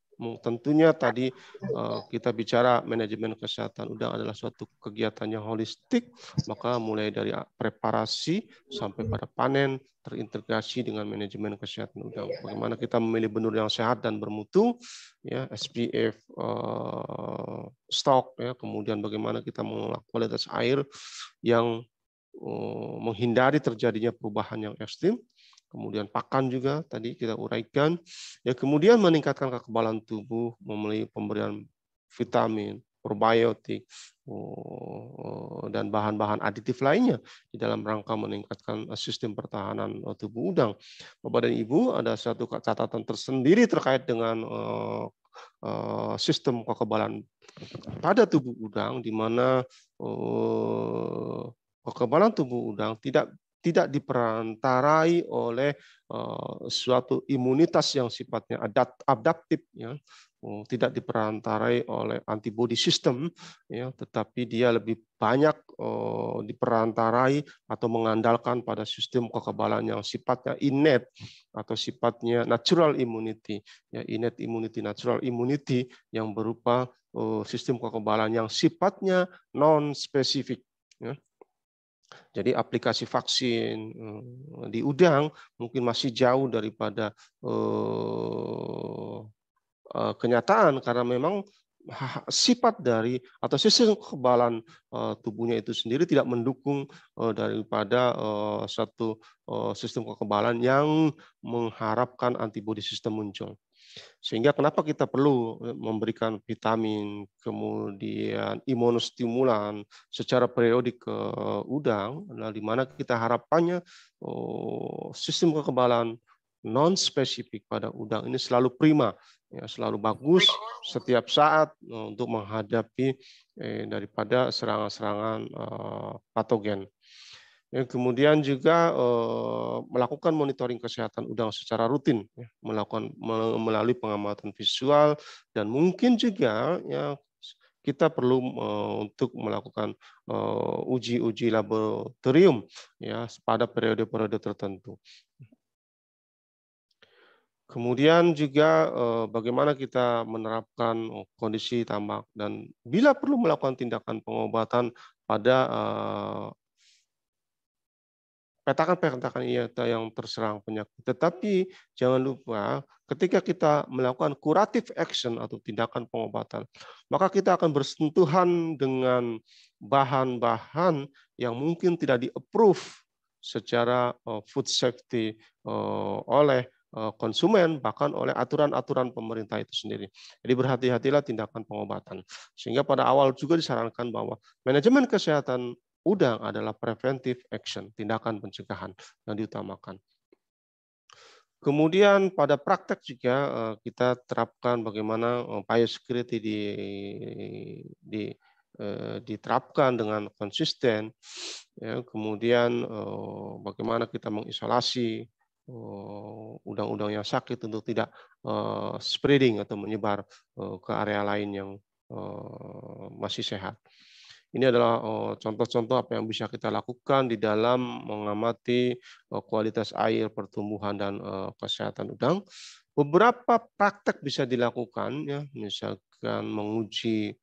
tentunya tadi eh, kita bicara manajemen kesehatan udang adalah suatu kegiatan yang holistik, maka mulai dari ah, preparasi sampai pada panen terintegrasi dengan manajemen kesehatan udang. Bagaimana kita memilih benur yang sehat dan bermutu, ya SPF uh, eh, stok, ya kemudian bagaimana kita mengelola kualitas air yang oh, menghindari terjadinya perubahan yang ekstrim kemudian pakan juga tadi kita uraikan. Ya kemudian meningkatkan kekebalan tubuh melalui pemberian vitamin, probiotik oh, dan bahan-bahan aditif lainnya di dalam rangka meningkatkan sistem pertahanan eh, tubuh udang. Bapak dan Ibu ada satu catatan tersendiri terkait dengan eh, eh, sistem kekebalan pada tubuh udang di mana oh, kekebalan tubuh udang tidak tidak diperantarai oleh eh, suatu imunitas yang sifatnya adaptif ya oh, tidak diperantarai oleh antibody system ya tetapi dia lebih banyak oh, diperantarai atau mengandalkan pada sistem kekebalan yang sifatnya innate atau sifatnya natural immunity ya innate immunity natural immunity yang berupa oh, sistem kekebalan yang sifatnya non spesifik ya jadi aplikasi vaksin eh, di udang mungkin masih jauh daripada eh, eh, kenyataan karena memang sifat dari atau sistem kebalan tubuhnya itu sendiri tidak mendukung daripada satu sistem kekebalan yang mengharapkan antibodi sistem muncul. Sehingga kenapa kita perlu e, memberikan vitamin, kemudian imunostimulan secara periodik ke udang, nah, di mana kita harapannya oh, sistem kekebalan non spesifik pada udang ini selalu prima ya selalu bagus setiap saat e, untuk menghadapi eh, daripada serangan-serangan eh, patogen Ya, kemudian juga eh, melakukan monitoring kesehatan udang secara rutin, ya. melakukan melalui pengamatan visual dan mungkin juga ya kita perlu eh, untuk melakukan eh, uji-uji laboratorium ya pada periode-periode tertentu. Kemudian juga bagaimana kita menerapkan kondisi tambak dan bila perlu melakukan tindakan pengobatan pada petakan petakan iata yang terserang penyakit. Tetapi jangan lupa ketika kita melakukan kuratif action atau tindakan pengobatan, maka kita akan bersentuhan dengan bahan-bahan yang mungkin tidak di-approve secara eh, food safety eh, oleh eh, konsumen bahkan oleh aturan-aturan pemerintah itu sendiri. Jadi berhati-hatilah tindakan pengobatan. Sehingga pada awal juga disarankan bahwa manajemen kesehatan udang adalah preventive action, tindakan pencegahan yang diutamakan. Kemudian pada praktek juga eh, kita terapkan bagaimana eh, biosecurity di, di eh, diterapkan dengan konsisten. Ya. kemudian bagaimana kita mengisolasi udang-udang yang sakit untuk tidak spreading atau menyebar ke area lain yang masih sehat. Ini adalah eh, contoh-contoh apa yang bisa kita lakukan di dalam mengamati eh, kualitas air, pertumbuhan dan eh, kesehatan udang. Beberapa praktek bisa dilakukan ya, misalkan menguji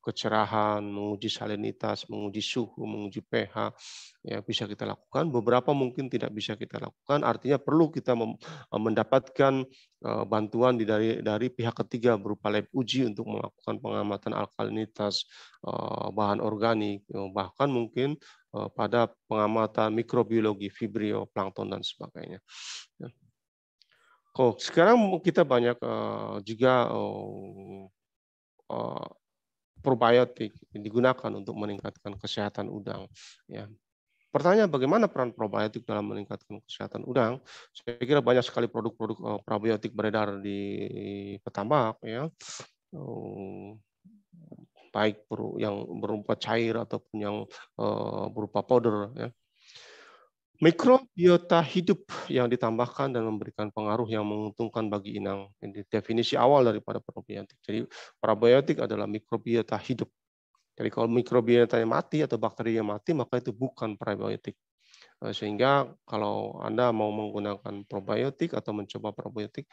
kecerahan, menguji salinitas, menguji suhu, menguji pH, ya bisa kita lakukan. Beberapa mungkin tidak bisa kita lakukan. Artinya perlu kita eh, mendapatkan eh, bantuan dari dari pihak ketiga berupa lab uji untuk melakukan pengamatan alkalinitas eh, bahan organik, bahkan mungkin pada pengamatan mikrobiologi, vibrio, plankton dan sebagainya. Oh, sekarang kita banyak juga oh, probiotik digunakan untuk meningkatkan kesehatan udang. Ya. Pertanyaan bagaimana peran probiotik dalam meningkatkan kesehatan udang? Saya kira banyak sekali produk-produk eh, probiotik beredar di petambak, ya. Oh, baik yang berupa cair ataupun yang eh, berupa powder ya. Mikrobiota hidup yang ditambahkan dan memberikan pengaruh yang menguntungkan bagi inang. Ini definisi awal daripada probiotik. Jadi probiotik adalah mikrobiota hidup. Jadi kalau mikrobiota yang mati atau bakteri yang mati, maka itu bukan probiotik. Eh, sehingga kalau Anda mau menggunakan probiotik atau mencoba probiotik,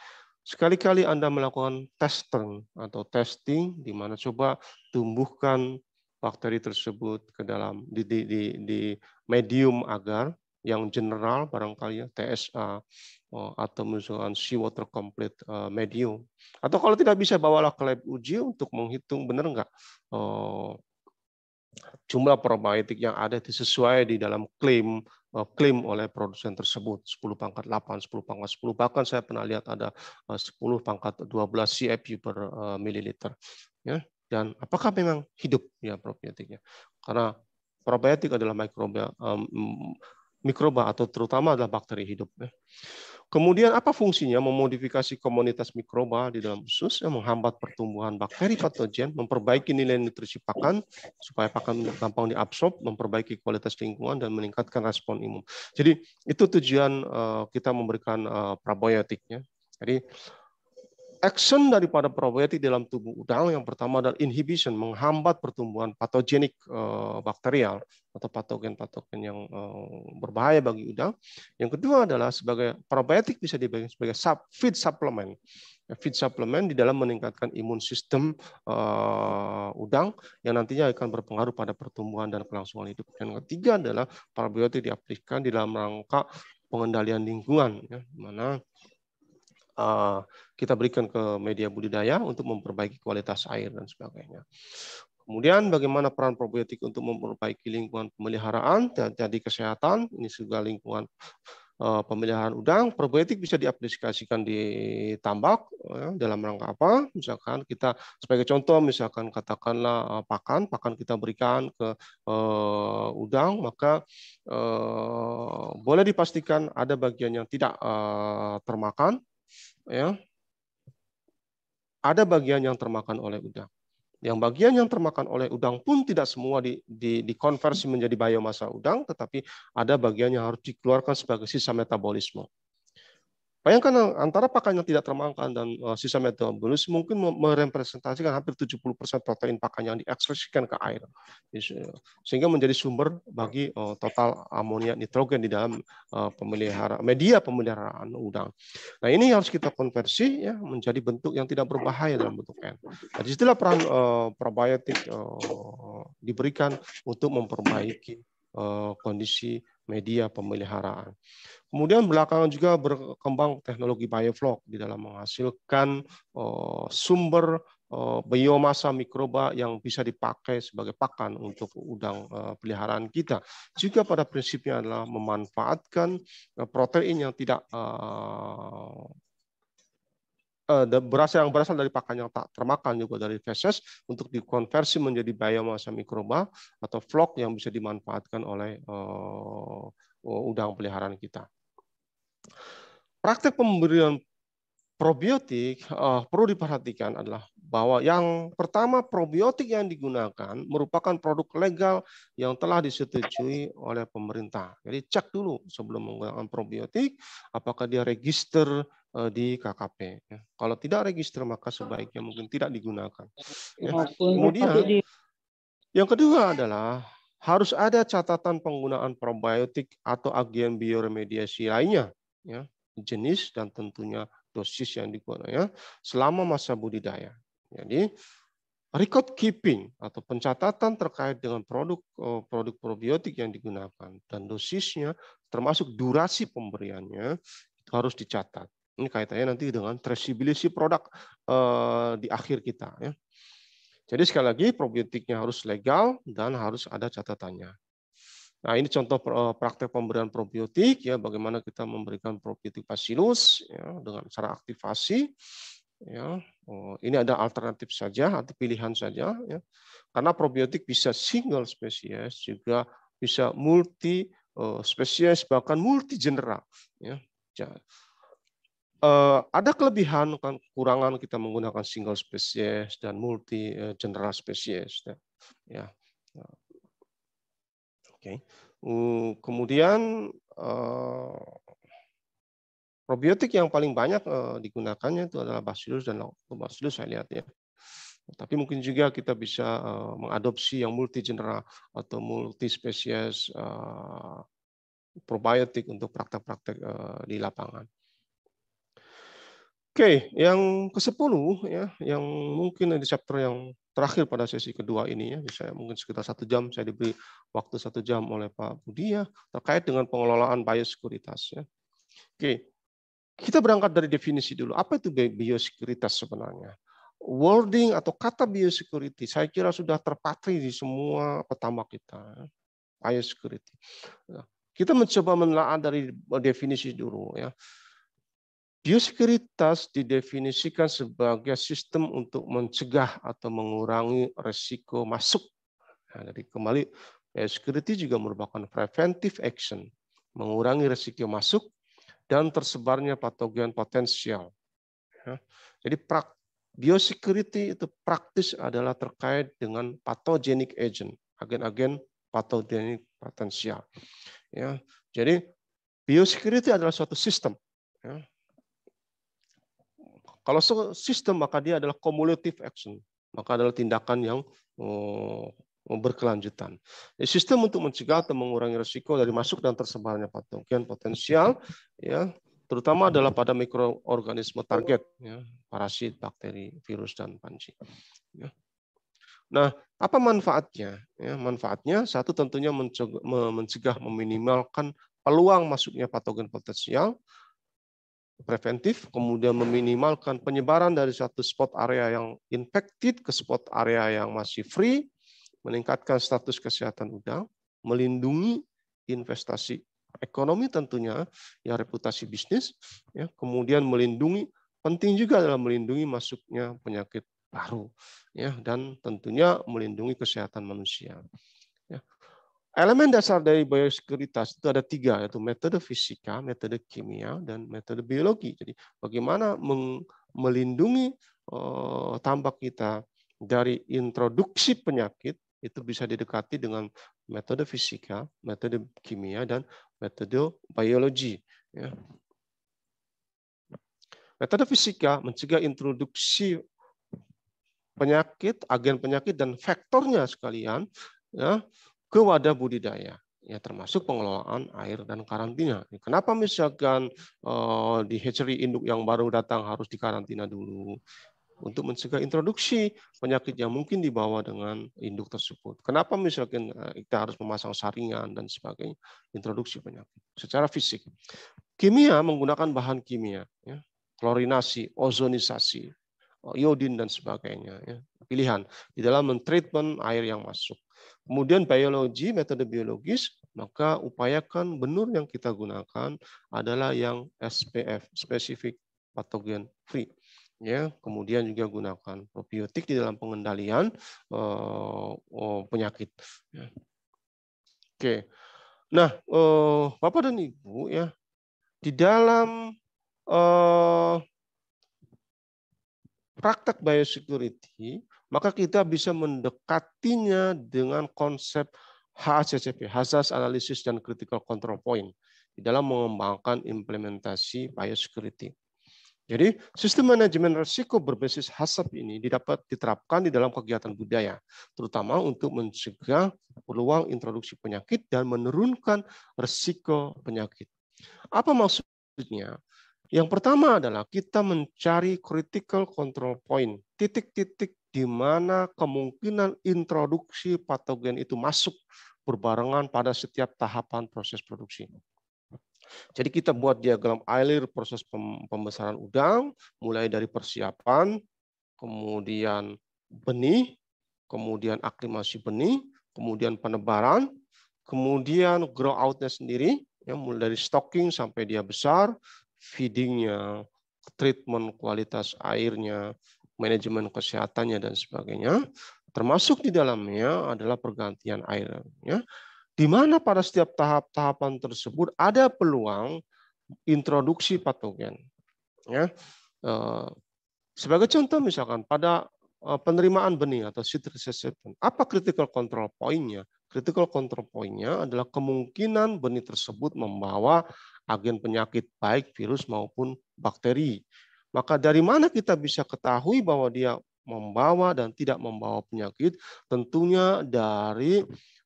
sekali-kali Anda melakukan testing atau testing, di mana coba tumbuhkan bakteri tersebut ke dalam di, di, di, di medium agar yang general barangkali ya TSA eh, atau misalkan seawater complete eh, medium atau kalau tidak bisa bawalah ke lab uji untuk menghitung benar nggak eh, jumlah probiotik yang ada itu sesuai di dalam klaim klaim oleh produsen tersebut 10 pangkat 8, 10 pangkat 10 bahkan saya pernah lihat ada 10 pangkat 12 CFU per mililiter ya dan apakah memang hidup ya probiotiknya karena probiotik adalah mikroba mikroba atau terutama adalah bakteri hidup. Ya. Kemudian apa fungsinya memodifikasi komunitas mikroba di dalam usus yang menghambat pertumbuhan bakteri patogen, memperbaiki nilai nutrisi pakan supaya pakan gampang diabsorb, memperbaiki kualitas lingkungan dan meningkatkan respon imun. Jadi itu tujuan eh, kita memberikan eh, probiotiknya. Jadi action daripada probiotik dalam tubuh udang yang pertama adalah inhibition, menghambat pertumbuhan patogenik eh, bakterial atau patogen-patogen yang eh, berbahaya bagi udang. Yang kedua adalah sebagai probiotik bisa dibagi sebagai sub, feed supplement. Ya, feed supplement di dalam meningkatkan imun sistem eh, udang yang nantinya akan berpengaruh pada pertumbuhan dan kelangsungan hidup. Yang ketiga adalah probiotik diaplikasikan di dalam rangka pengendalian lingkungan, ya, mana Eh, kita berikan ke media budidaya untuk memperbaiki kualitas air dan sebagainya. Kemudian bagaimana peran probiotik untuk memperbaiki lingkungan pemeliharaan dan jadi kesehatan, ini juga lingkungan eh, pemeliharaan udang, probiotik bisa diaplikasikan di tambak ya, dalam rangka apa? Misalkan kita sebagai contoh misalkan katakanlah eh, pakan, pakan kita berikan ke udang, maka boleh dipastikan ada bagian yang tidak termakan ya ada bagian yang termakan oleh udang. Yang bagian yang termakan oleh udang pun tidak semua di, di, dikonversi menjadi biomasa udang, tetapi ada bagian yang harus dikeluarkan sebagai sisa metabolisme. Bayangkan antara pakan yang tidak termakan dan uh, sisa metabolis mungkin merepresentasikan hampir 70% protein pakan yang diekspresikan ke air. Eh, sehingga menjadi sumber bagi eh, total amonia nitrogen di dalam uh, pemelihara media pemeliharaan udang. Nah, ini harus kita konversi ya menjadi bentuk yang tidak berbahaya dalam bentuk N. Nah, disitulah peran uh, probiotik uh, diberikan untuk memperbaiki uh, kondisi media pemeliharaan. Kemudian belakangan juga berkembang teknologi bioflok di dalam menghasilkan eh, sumber eh, biomasa mikroba yang bisa dipakai sebagai pakan untuk udang eh, peliharaan kita. Juga pada prinsipnya adalah memanfaatkan protein yang tidak Eh, beras yang berasal dari pakan yang tak termakan juga dari feses untuk dikonversi menjadi biomasa mikroba atau flok yang bisa dimanfaatkan oleh eh, udang peliharaan kita. Praktik pemberian probiotik eh, perlu diperhatikan adalah bahwa yang pertama probiotik yang digunakan merupakan produk legal yang telah disetujui oleh pemerintah. Jadi cek dulu sebelum menggunakan probiotik apakah dia register Eh, di KKP. Ya. Kalau tidak register maka ah. sebaiknya mungkin tidak digunakan. Ya. Nah, Kemudian yang kedua adalah harus ada catatan penggunaan probiotik atau agen bioremediasi lainnya, ya. jenis dan tentunya dosis yang digunakan ya, selama masa budidaya. Jadi record keeping atau pencatatan terkait dengan produk eh, produk probiotik yang digunakan dan dosisnya termasuk durasi pemberiannya itu harus dicatat ini kaitannya nanti dengan traceability produk eh, di akhir kita. Ya. Jadi sekali lagi probiotiknya harus legal dan harus ada catatannya. Nah ini contoh eh, praktek pemberian probiotik ya bagaimana kita memberikan probiotik bacillus ya, dengan cara aktivasi ya oh, ini ada alternatif saja atau pilihan saja ya karena probiotik bisa single spesies juga bisa multi eh, spesies bahkan multi general ya Eh, ada kelebihan kan kekurangan kita menggunakan single species dan multi eh, general species ya. ya. Oke. Okay. kemudian uh, probiotik yang paling banyak uh, digunakannya itu adalah Bacillus dan Lactobacillus saya lihat ya. Tapi mungkin juga kita bisa uh, mengadopsi yang multi genera atau multi spesies uh, probiotik untuk praktek-praktek uh, di lapangan. Oke, okay, yang ke-10 ya, yang mungkin di chapter yang terakhir pada sesi kedua ini ya, saya mungkin sekitar satu jam saya diberi waktu satu jam oleh Pak Budi ya, terkait dengan pengelolaan biosekuritas ya. Oke, okay. kita berangkat dari definisi dulu. Apa itu biosekuritas sebenarnya? Wording atau kata biosecurity saya kira sudah terpatri di semua pertama kita. Ya. Biosecurity. Nah, kita mencoba menelaah dari definisi dulu ya Biosekuritas didefinisikan sebagai sistem untuk mencegah atau mengurangi resiko masuk. Nah, dari kembali, biosecurity juga merupakan preventive action, mengurangi resiko masuk dan tersebarnya patogen potensial. Ya, jadi biosecurity itu praktis adalah terkait dengan pathogenic agent, agen-agen patogenik potensial. Ya, jadi biosecurity adalah suatu sistem. Ya. Kalau sistem maka dia adalah cumulative action, maka adalah tindakan yang eh, berkelanjutan. sistem untuk mencegah atau mengurangi resiko dari masuk dan tersebarnya patogen potensial, ya terutama adalah pada mikroorganisme target, ya, parasit, bakteri, virus dan panci. Ya. Nah, apa manfaatnya? Ya, manfaatnya satu tentunya mencegah meminimalkan peluang masuknya patogen potensial preventif, kemudian meminimalkan penyebaran dari satu spot area yang infected ke spot area yang masih free, meningkatkan status kesehatan udang, melindungi investasi ekonomi tentunya, ya reputasi bisnis, ya, kemudian melindungi penting juga adalah melindungi masuknya penyakit baru, ya dan tentunya melindungi kesehatan manusia. Elemen dasar dari biosekuritas itu ada tiga, yaitu metode fisika, metode kimia, dan metode biologi. Jadi bagaimana melindungi uh, tambak kita dari introduksi penyakit, itu bisa didekati dengan metode fisika, metode kimia, dan metode biologi. Ya. Metode fisika mencegah introduksi penyakit, agen penyakit, dan faktornya sekalian. Ya, ke wadah budidaya ya termasuk pengelolaan air dan karantina. Kenapa misalkan uh, di hatchery induk yang baru datang harus dikarantina dulu untuk mencegah introduksi penyakit yang mungkin dibawa dengan induk tersebut. Kenapa misalkan uh, kita harus memasang saringan dan sebagainya introduksi penyakit secara fisik. Kimia menggunakan bahan kimia, ya, klorinasi, ozonisasi, iodin dan sebagainya. Ya. Pilihan di dalam mentreatment air yang masuk kemudian biologi, metode biologis, maka upayakan benur yang kita gunakan adalah yang SPF, spesifik patogen free. Ya, kemudian juga gunakan probiotik di dalam pengendalian uh, uh, penyakit. Ya. Oke, nah uh, bapak dan ibu ya di dalam uh, praktek biosecurity maka kita bisa mendekatinya dengan konsep HACCP, Hazard Analysis dan Critical Control Point, di dalam mengembangkan implementasi biosecurity. Jadi sistem manajemen risiko berbasis HACCP ini didapat diterapkan di dalam kegiatan budaya, terutama untuk mencegah peluang introduksi penyakit dan menurunkan risiko penyakit. Apa maksudnya? Yang pertama adalah kita mencari critical control point, titik-titik di mana kemungkinan introduksi patogen itu masuk berbarengan pada setiap tahapan proses produksi. Jadi kita buat diagram alir proses pembesaran udang, mulai dari persiapan, kemudian benih, kemudian aklimasi benih, kemudian penebaran, kemudian grow outnya sendiri, ya mulai dari stocking sampai dia besar, feedingnya, treatment kualitas airnya, manajemen kesehatannya dan sebagainya. Termasuk di dalamnya adalah pergantian air. Ya. Di mana pada setiap tahap-tahapan tersebut ada peluang introduksi patogen. Ya. Eh, sebagai contoh misalkan pada eh, penerimaan benih atau seed resistance, apa critical control point-nya? Critical control point-nya adalah kemungkinan benih tersebut membawa agen penyakit baik virus maupun bakteri. Maka dari mana kita bisa ketahui bahwa dia membawa dan tidak membawa penyakit? Tentunya dari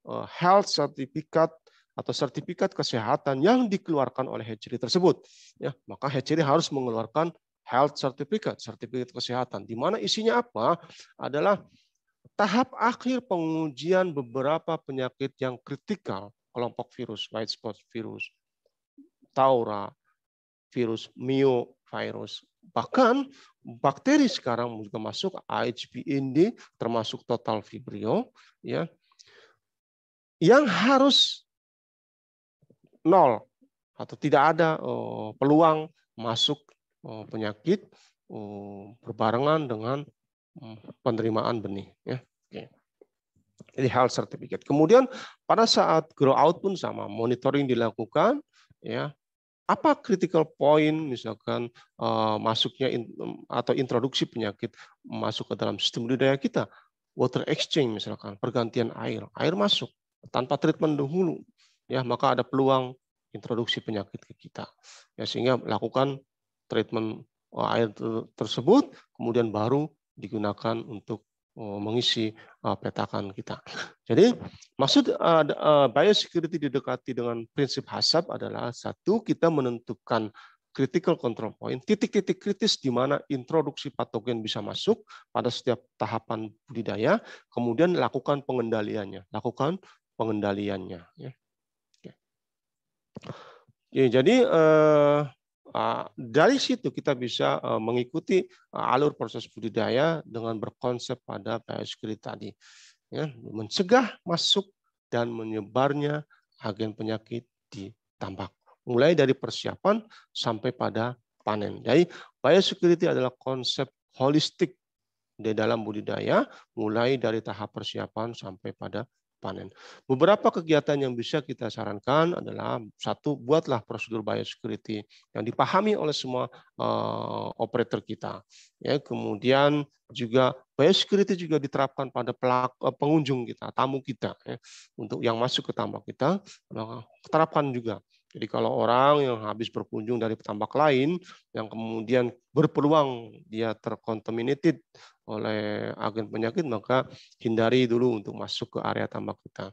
eh, health certificate atau sertifikat kesehatan yang dikeluarkan oleh HCR tersebut. Ya, maka HCR harus mengeluarkan health certificate, sertifikat kesehatan. Di mana isinya apa? Adalah tahap akhir pengujian beberapa penyakit yang kritikal kelompok virus, white spot virus, taura, virus mio, virus. Bahkan bakteri sekarang juga masuk HBND termasuk total vibrio ya. Yang harus nol atau tidak ada eh, peluang masuk eh, penyakit eh, berbarengan dengan mm, penerimaan benih ya. Jadi health certificate. Kemudian pada saat grow out pun sama, monitoring dilakukan ya apa critical point misalkan uh, masuknya in, atau introduksi penyakit masuk ke dalam sistem budidaya kita water exchange misalkan pergantian air air masuk tanpa treatment dahulu ya maka ada peluang introduksi penyakit ke kita ya sehingga lakukan treatment eh, air tersebut kemudian baru digunakan untuk eh, mengisi Eh, petakan kita. Jadi maksud eh, eh, biosecurity didekati dengan prinsip HACCP adalah satu kita menentukan critical control point, titik-titik kritis di mana introduksi patogen bisa masuk pada setiap tahapan budidaya, kemudian lakukan pengendaliannya, lakukan pengendaliannya. Ya. jadi Ah, dari situ kita bisa eh, mengikuti eh, alur proses budidaya dengan berkonsep pada bioskri tadi. Ya, mencegah masuk dan menyebarnya agen penyakit di tambak. Mulai dari persiapan sampai pada panen. Jadi biosecurity adalah konsep holistik di dalam budidaya, mulai dari tahap persiapan sampai pada panen. Beberapa kegiatan yang bisa kita sarankan adalah satu buatlah prosedur biosecurity yang dipahami oleh semua uh, operator kita. Ya, kemudian juga biosecurity juga diterapkan pada pelaku, eh, pengunjung kita, tamu kita ya, untuk yang masuk ke tambak kita terapkan juga. Jadi kalau orang yang habis berkunjung dari tambak lain yang kemudian berpeluang dia terkontaminated oleh agen penyakit maka hindari dulu untuk masuk ke area tambak kita.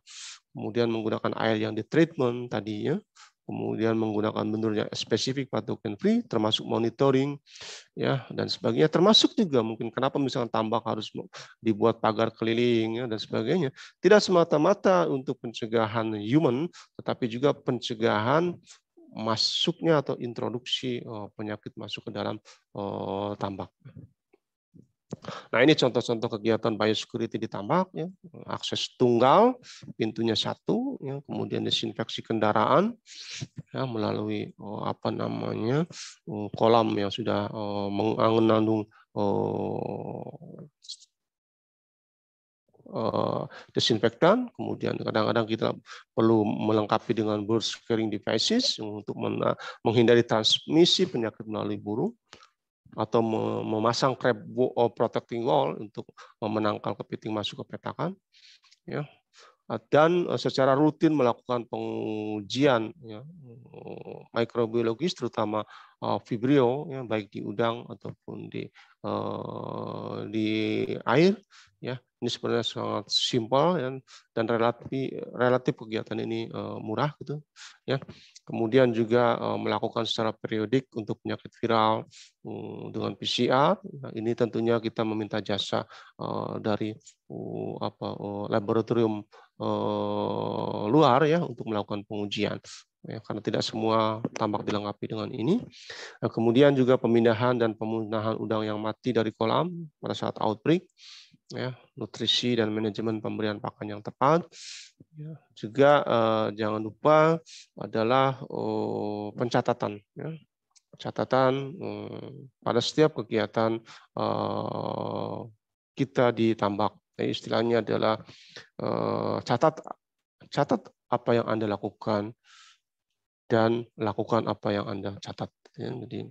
Kemudian menggunakan air yang ditreatment tadinya, kemudian menggunakan benur yang spesifik patogen free termasuk monitoring ya dan sebagainya termasuk juga mungkin kenapa misalnya tambak harus dibuat pagar keliling ya, dan sebagainya tidak semata-mata untuk pencegahan human tetapi juga pencegahan masuknya atau introduksi eh, penyakit masuk ke dalam eh, tambak. Nah ini contoh-contoh kegiatan biosecurity di tambak, ya. akses tunggal, pintunya satu, ya. kemudian disinfeksi kendaraan ya, melalui oh, apa namanya oh, kolam yang sudah oh, mengandung oh, oh desinfektan, kemudian kadang-kadang kita perlu melengkapi dengan bird scaring devices untuk menghindari transmisi penyakit melalui burung atau memasang crab oh, protecting wall untuk menangkal kepiting masuk ke petakan ya dan eh, secara rutin melakukan pengujian ya, eh, mikrobiologis terutama uh, eh, vibrio ya, baik di udang ataupun di uh, di air ya ini sebenarnya sangat simpel ya, dan relatif relatif kegiatan ini eh, murah gitu ya kemudian juga eh, melakukan secara periodik untuk penyakit viral mm, dengan PCR nah, ini tentunya kita meminta jasa eh, dari uh, apa laboratorium luar ya untuk melakukan pengujian ya, karena tidak semua tampak dilengkapi dengan ini. Nah, kemudian juga pemindahan dan pemusnahan udang yang mati dari kolam pada saat outbreak ya nutrisi dan manajemen pemberian pakan yang tepat ya, juga eh, jangan lupa adalah oh, pencatatan ya catatan eh, pada setiap kegiatan eh, kita di tambak ya, istilahnya adalah eh, catat catat apa yang anda lakukan dan lakukan apa yang anda catat ya, jadi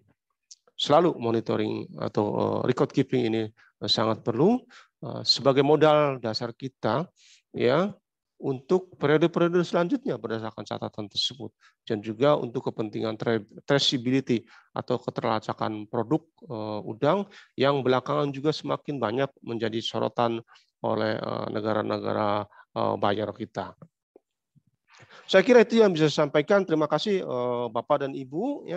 selalu monitoring atau record keeping ini sangat perlu Eh, sebagai modal dasar kita ya untuk periode-periode selanjutnya berdasarkan catatan tersebut dan juga untuk kepentingan traceability atau keterlacakan produk eh, udang yang belakangan juga semakin banyak menjadi sorotan oleh eh, negara-negara bayar kita. Saya kira itu yang bisa saya sampaikan. Terima kasih Bapak dan Ibu ya